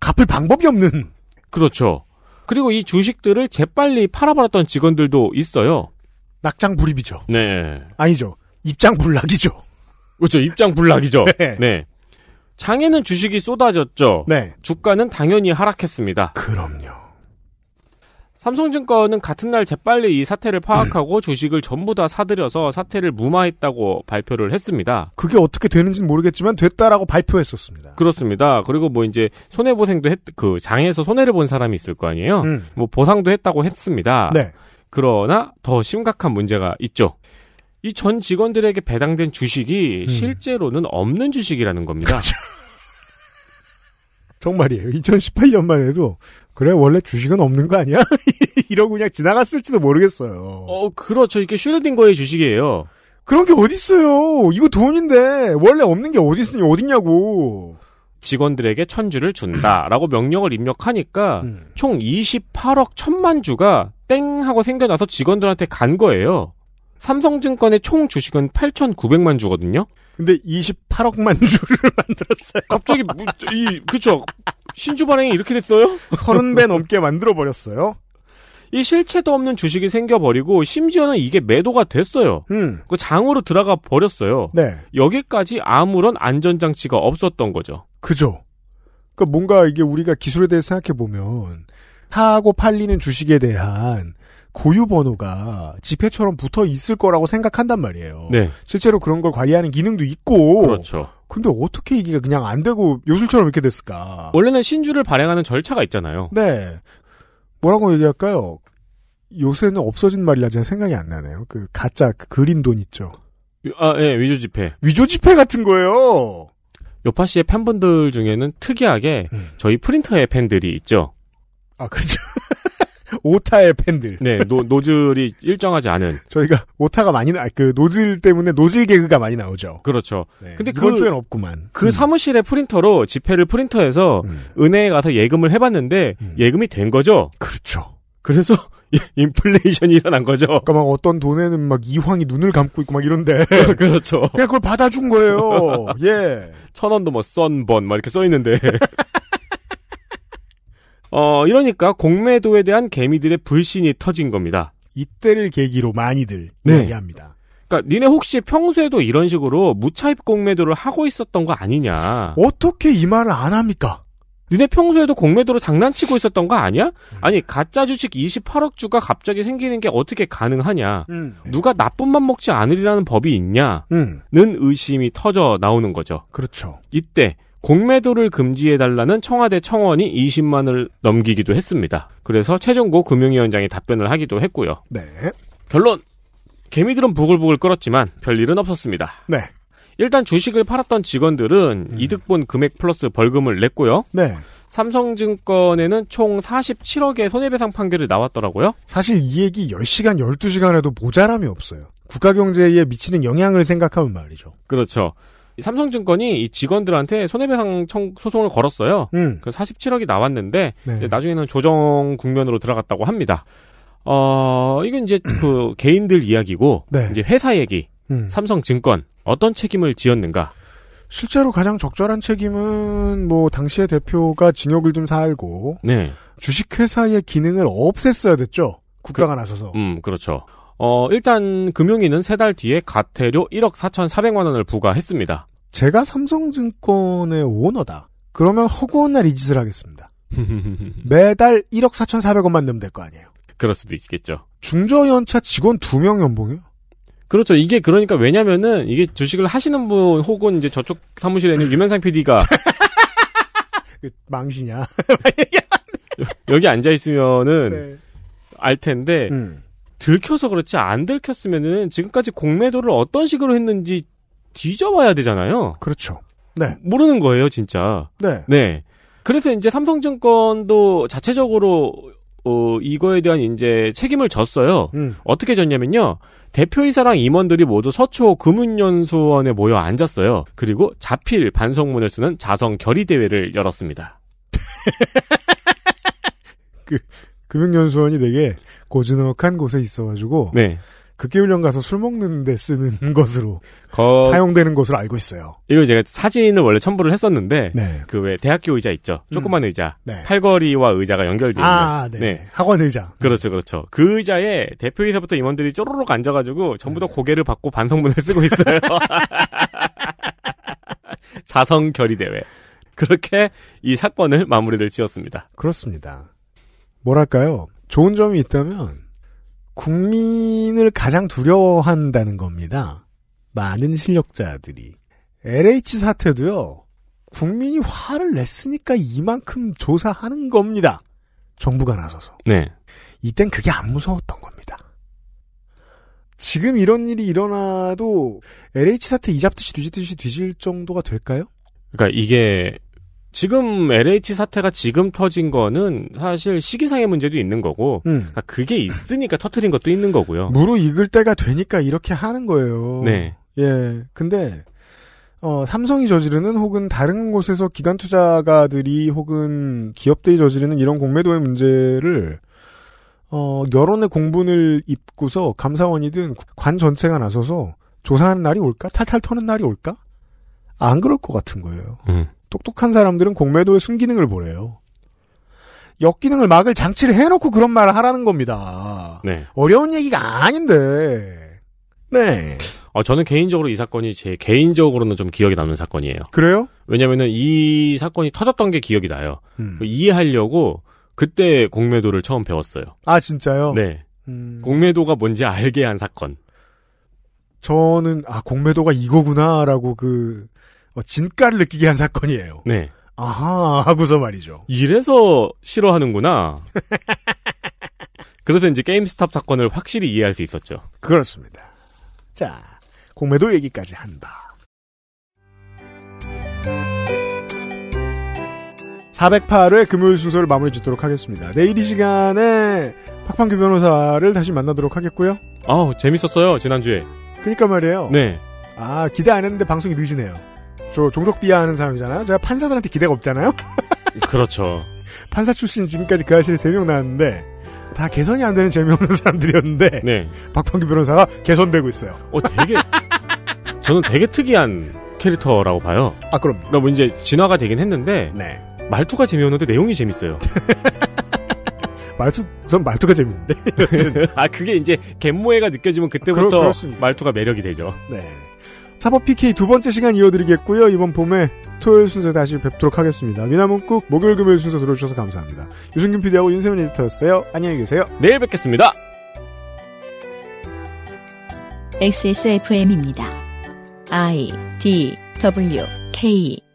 갚을 방법이 없는 그렇죠. 그리고 이 주식들을 재빨리 팔아버렸던 직원들도 있어요. 낙장 불입이죠. 네. 아니죠. 입장 불락이죠. 그렇죠. 입장 불락이죠. 네. 네. 장에는 주식이 쏟아졌죠. 네. 주가는 당연히 하락했습니다. 그럼요. 삼성증권은 같은 날 재빨리 이 사태를 파악하고 주식을 전부 다 사들여서 사태를 무마했다고 발표를 했습니다. 그게 어떻게 되는지는 모르겠지만 됐다라고 발표했었습니다. 그렇습니다. 그리고 뭐 이제 손해보상도 했, 그 장에서 손해를 본 사람이 있을 거 아니에요? 음. 뭐 보상도 했다고 했습니다. 네. 그러나 더 심각한 문제가 있죠. 이전 직원들에게 배당된 주식이 음. 실제로는 없는 주식이라는 겁니다. 그렇죠. 정말이에요. 2018년만 해도 그래 원래 주식은 없는 거 아니야? 이러고 그냥 지나갔을지도 모르겠어요. 어 그렇죠. 이게 슈뢰딩거의 주식이에요. 그런 게 어딨어요. 이거 돈인데 원래 없는 게 어딨으니 어딨냐고. 직원들에게 천주를 준다라고 명령을 입력하니까 음. 총 28억 천만 주가 땡 하고 생겨나서 직원들한테 간 거예요. 삼성증권의 총 주식은 8,900만 주거든요. 근데 28억만 주를 만들었어요. 갑자기 뭐, 이 그쵸 신주 발행이 이렇게 됐어요? 30배 넘게 만들어 버렸어요. 이 실체도 없는 주식이 생겨버리고 심지어는 이게 매도가 됐어요. 음. 그 장으로 들어가 버렸어요. 네. 여기까지 아무런 안전장치가 없었던 거죠. 그죠. 그러니까 뭔가 이게 우리가 기술에 대해 생각해 보면 사고 팔리는 주식에 대한 고유 번호가 지폐처럼 붙어 있을 거라고 생각한단 말이에요. 네. 실제로 그런 걸 관리하는 기능도 있고. 그렇죠. 근데 어떻게 이게 그냥 안 되고 요술처럼 이렇게 됐을까? 원래는 신주를 발행하는 절차가 있잖아요. 네. 뭐라고 얘기할까요? 요새는 없어진 말이라 제가 생각이 안 나네요. 그 가짜 그 그린돈 있죠. 아, 예, 네, 위조 지폐. 위조 지폐 같은 거예요. 요파 씨의 팬분들 중에는 특이하게 음. 저희 프린터의 팬들이 있죠. 아, 그렇죠. 오타의 팬들. 네, 노, 노즐이 일정하지 않은. 저희가 오타가 많이 나, 그 노즐 때문에 노즐 개그가 많이 나오죠. 그렇죠. 네, 근데 그 주엔 없구만. 그 음. 사무실의 프린터로 지폐를 프린터해서 음. 은행에 가서 예금을 해봤는데 음. 예금이 된 거죠. 그렇죠. 그래서 인플레이션이 일어난 거죠. 그러니까 막 어떤 돈에는 막 이황이 눈을 감고 있고 막 이런데. 그렇죠. 그냥 그걸 받아준 거예요. 예. 천 원도 뭐 썬 번 막 이렇게 써 있는데. 어, 이러니까 공매도에 대한 개미들의 불신이 터진 겁니다. 이때를 계기로 많이들 네. 이야기합니다. 그러니까 니네 혹시 평소에도 이런 식으로 무차입 공매도를 하고 있었던 거 아니냐? 어떻게 이 말을 안 합니까? 니네 평소에도 공매도로 장난치고 있었던 거 아니야? 음. 아니 가짜 주식 28억 주가 갑자기 생기는 게 어떻게 가능하냐? 음. 누가 나쁜만 먹지 않으리라는 법이 있냐?는 음. 의심이 터져 나오는 거죠. 그렇죠. 이때 공매도를 금지해달라는 청와대 청원이 20만을 넘기기도 했습니다. 그래서 최종고 금융위원장이 답변을 하기도 했고요. 네. 결론! 개미들은 부글부글 끓었지만 별일은 없었습니다. 네. 일단 주식을 팔았던 직원들은 음. 이득본 금액 플러스 벌금을 냈고요. 네. 삼성증권에는 총 47억의 손해배상 판결이 나왔더라고요. 사실 이 얘기 10시간, 12시간 해도 모자람이 없어요. 국가경제에 미치는 영향을 생각하면 말이죠. 그렇죠. 삼성증권이 이 직원들한테 손해배상 청, 소송을 걸었어요. 음. 그 47억이 나왔는데 네. 나중에는 조정 국면으로 들어갔다고 합니다. 어, 이건 이제 그 개인들 이야기고 네. 이제 회사 얘기. 음. 삼성증권 어떤 책임을 지었는가? 실제로 가장 적절한 책임은 뭐 당시의 대표가 징역을 좀 살고 네. 주식회사의 기능을 없앴어야 됐죠. 국가가 그, 나서서. 음, 그렇죠. 어, 일단 금융위는 세 달 뒤에 가태료 1억 4,400만 원을 부과했습니다. 제가 삼성증권의 오너다. 그러면 허구한 날이 짓을 하겠습니다. 매달 1억 4,400원만 내면될 거 아니에요. 그럴 수도 있겠죠. 중저연차 직원 2명 연봉이요? 그렇죠. 이게 그러니까 왜냐면은 이게 주식을 하시는 분 혹은 이제 저쪽 사무실에 있는 유면상 PD가 그 망신이야. 여기 앉아 있으면은 네. 알 텐데 음. 들켜서 그렇지 안 들켰으면은 지금까지 공매도를 어떤 식으로 했는지 뒤져봐야 되잖아요. 그렇죠. 네. 모르는 거예요, 진짜. 네. 네. 그래서 이제 삼성증권도 자체적으로 어, 이거에 대한 이제 책임을 졌어요. 음. 어떻게 졌냐면요. 대표이사랑 임원들이 모두 서초 금은연수원에 모여 앉았어요. 그리고 자필 반성문을 쓰는 자성 결의대회를 열었습니다. 그, 금융연수원이 되게 고즈넉한 곳에 있어가지고 네. 극기훈련 가서 술 먹는데 쓰는 것으로 거... 사용되는 것으로 알고 있어요. 이거 제가 사진을 원래 첨부를 했었는데 네. 그왜 대학교 의자 있죠? 음. 조그만 음. 의자. 네. 팔걸이와 의자가 연결되어 있는. 아, 네. 네. 학원 의자. 그렇죠, 그렇죠. 그 의자에 대표이사부터 임원들이 쪼르륵 앉아가지고 전부 다 네. 고개를 받고 반성문을 쓰고 있어요. 자성 결의 대회. 그렇게 이 사건을 마무리를 지었습니다. 그렇습니다. 뭐랄까요. 좋은 점이 있다면 국민을 가장 두려워한다는 겁니다. 많은 실력자들이. LH 사태도요. 국민이 화를 냈으니까 이만큼 조사하는 겁니다. 정부가 나서서. 네. 이땐 그게 안 무서웠던 겁니다. 지금 이런 일이 일어나도 LH 사태 이잡듯이 뒤집듯이 뒤질 정도가 될까요? 그러니까 이게 지금 LH 사태가 지금 터진 거는 사실 시기상의 문제도 있는 거고 음. 그러니까 그게 있으니까 터트린 것도 있는 거고요. 무르익을 때가 되니까 이렇게 하는 거예요. 네. 예. 근데 어, 삼성이 저지르는 혹은 다른 곳에서 기관 투자가들이 혹은 기업들이 저지르는 이런 공매도의 문제를 어, 여론의 공분을 입고서 감사원이든 관 전체가 나서서 조사하는 날이 올까? 탈탈 터는 날이 올까? 안 그럴 것 같은 거예요. 음. 똑똑한 사람들은 공매도의 순기능을 보래요. 역기능을 막을 장치를 해놓고 그런 말을 하라는 겁니다. 네. 어려운 얘기가 아닌데. 네. 어, 저는 개인적으로 이 사건이 제 개인적으로는 좀 기억에 남는 사건이에요. 그래요? 왜냐면은 이 사건이 터졌던 게 기억이 나요. 음. 그 이해하려고 그때 공매도를 처음 배웠어요. 아, 진짜요? 네. 음... 공매도가 뭔지 알게 한 사건. 저는, 아, 공매도가 이거구나라고 그, 어, 진가를 느끼게 한 사건이에요. 네. 아하 하고서 말이죠. 이래서 싫어하는구나. 그래서 이제 게임스탑 사건을 확실히 이해할 수 있었죠. 그렇습니다. 자, 공매도 얘기까지 한다. 408회 금요일 순서를 마무리 짓도록 하겠습니다. 내일 이 시간에 박판규 변호사를 다시 만나도록 하겠고요. 아 재밌었어요, 지난주에. 그니까 말이에요. 네. 아, 기대 안 했는데 방송이 늦으네요. 저 종족 비하하는 사람이잖아요. 제가 판사들한테 기대가 없잖아요. 그렇죠. 판사 출신 지금까지 그 아실에 세명 나왔는데 다 개선이 안 되는 재미없는 사람들이었는데 네. 박범규 변호사가 개선되고 있어요. 어 되게 저는 되게 특이한 캐릭터라고 봐요. 아 그럼. 나러니뭐 그러니까 이제 진화가 되긴 했는데 네. 말투가 재미없는데 내용이 재밌어요. 말투 전 말투가 재밌는데. 아 그게 이제 갯모해가 느껴지면 그때부터 아, 말투가 매력이 되죠. 네. 사법 PK 두 번째 시간 이어드리겠고요. 이번 봄에 토요일 순서 다시 뵙도록 하겠습니다. 미나문국 목요일 금요일 순서 들어주셔서 감사합니다. 유승균 PD하고 윤세민 에디터였어요. 안녕히 계세요. 내일 뵙겠습니다. XSFM입니다. I D W K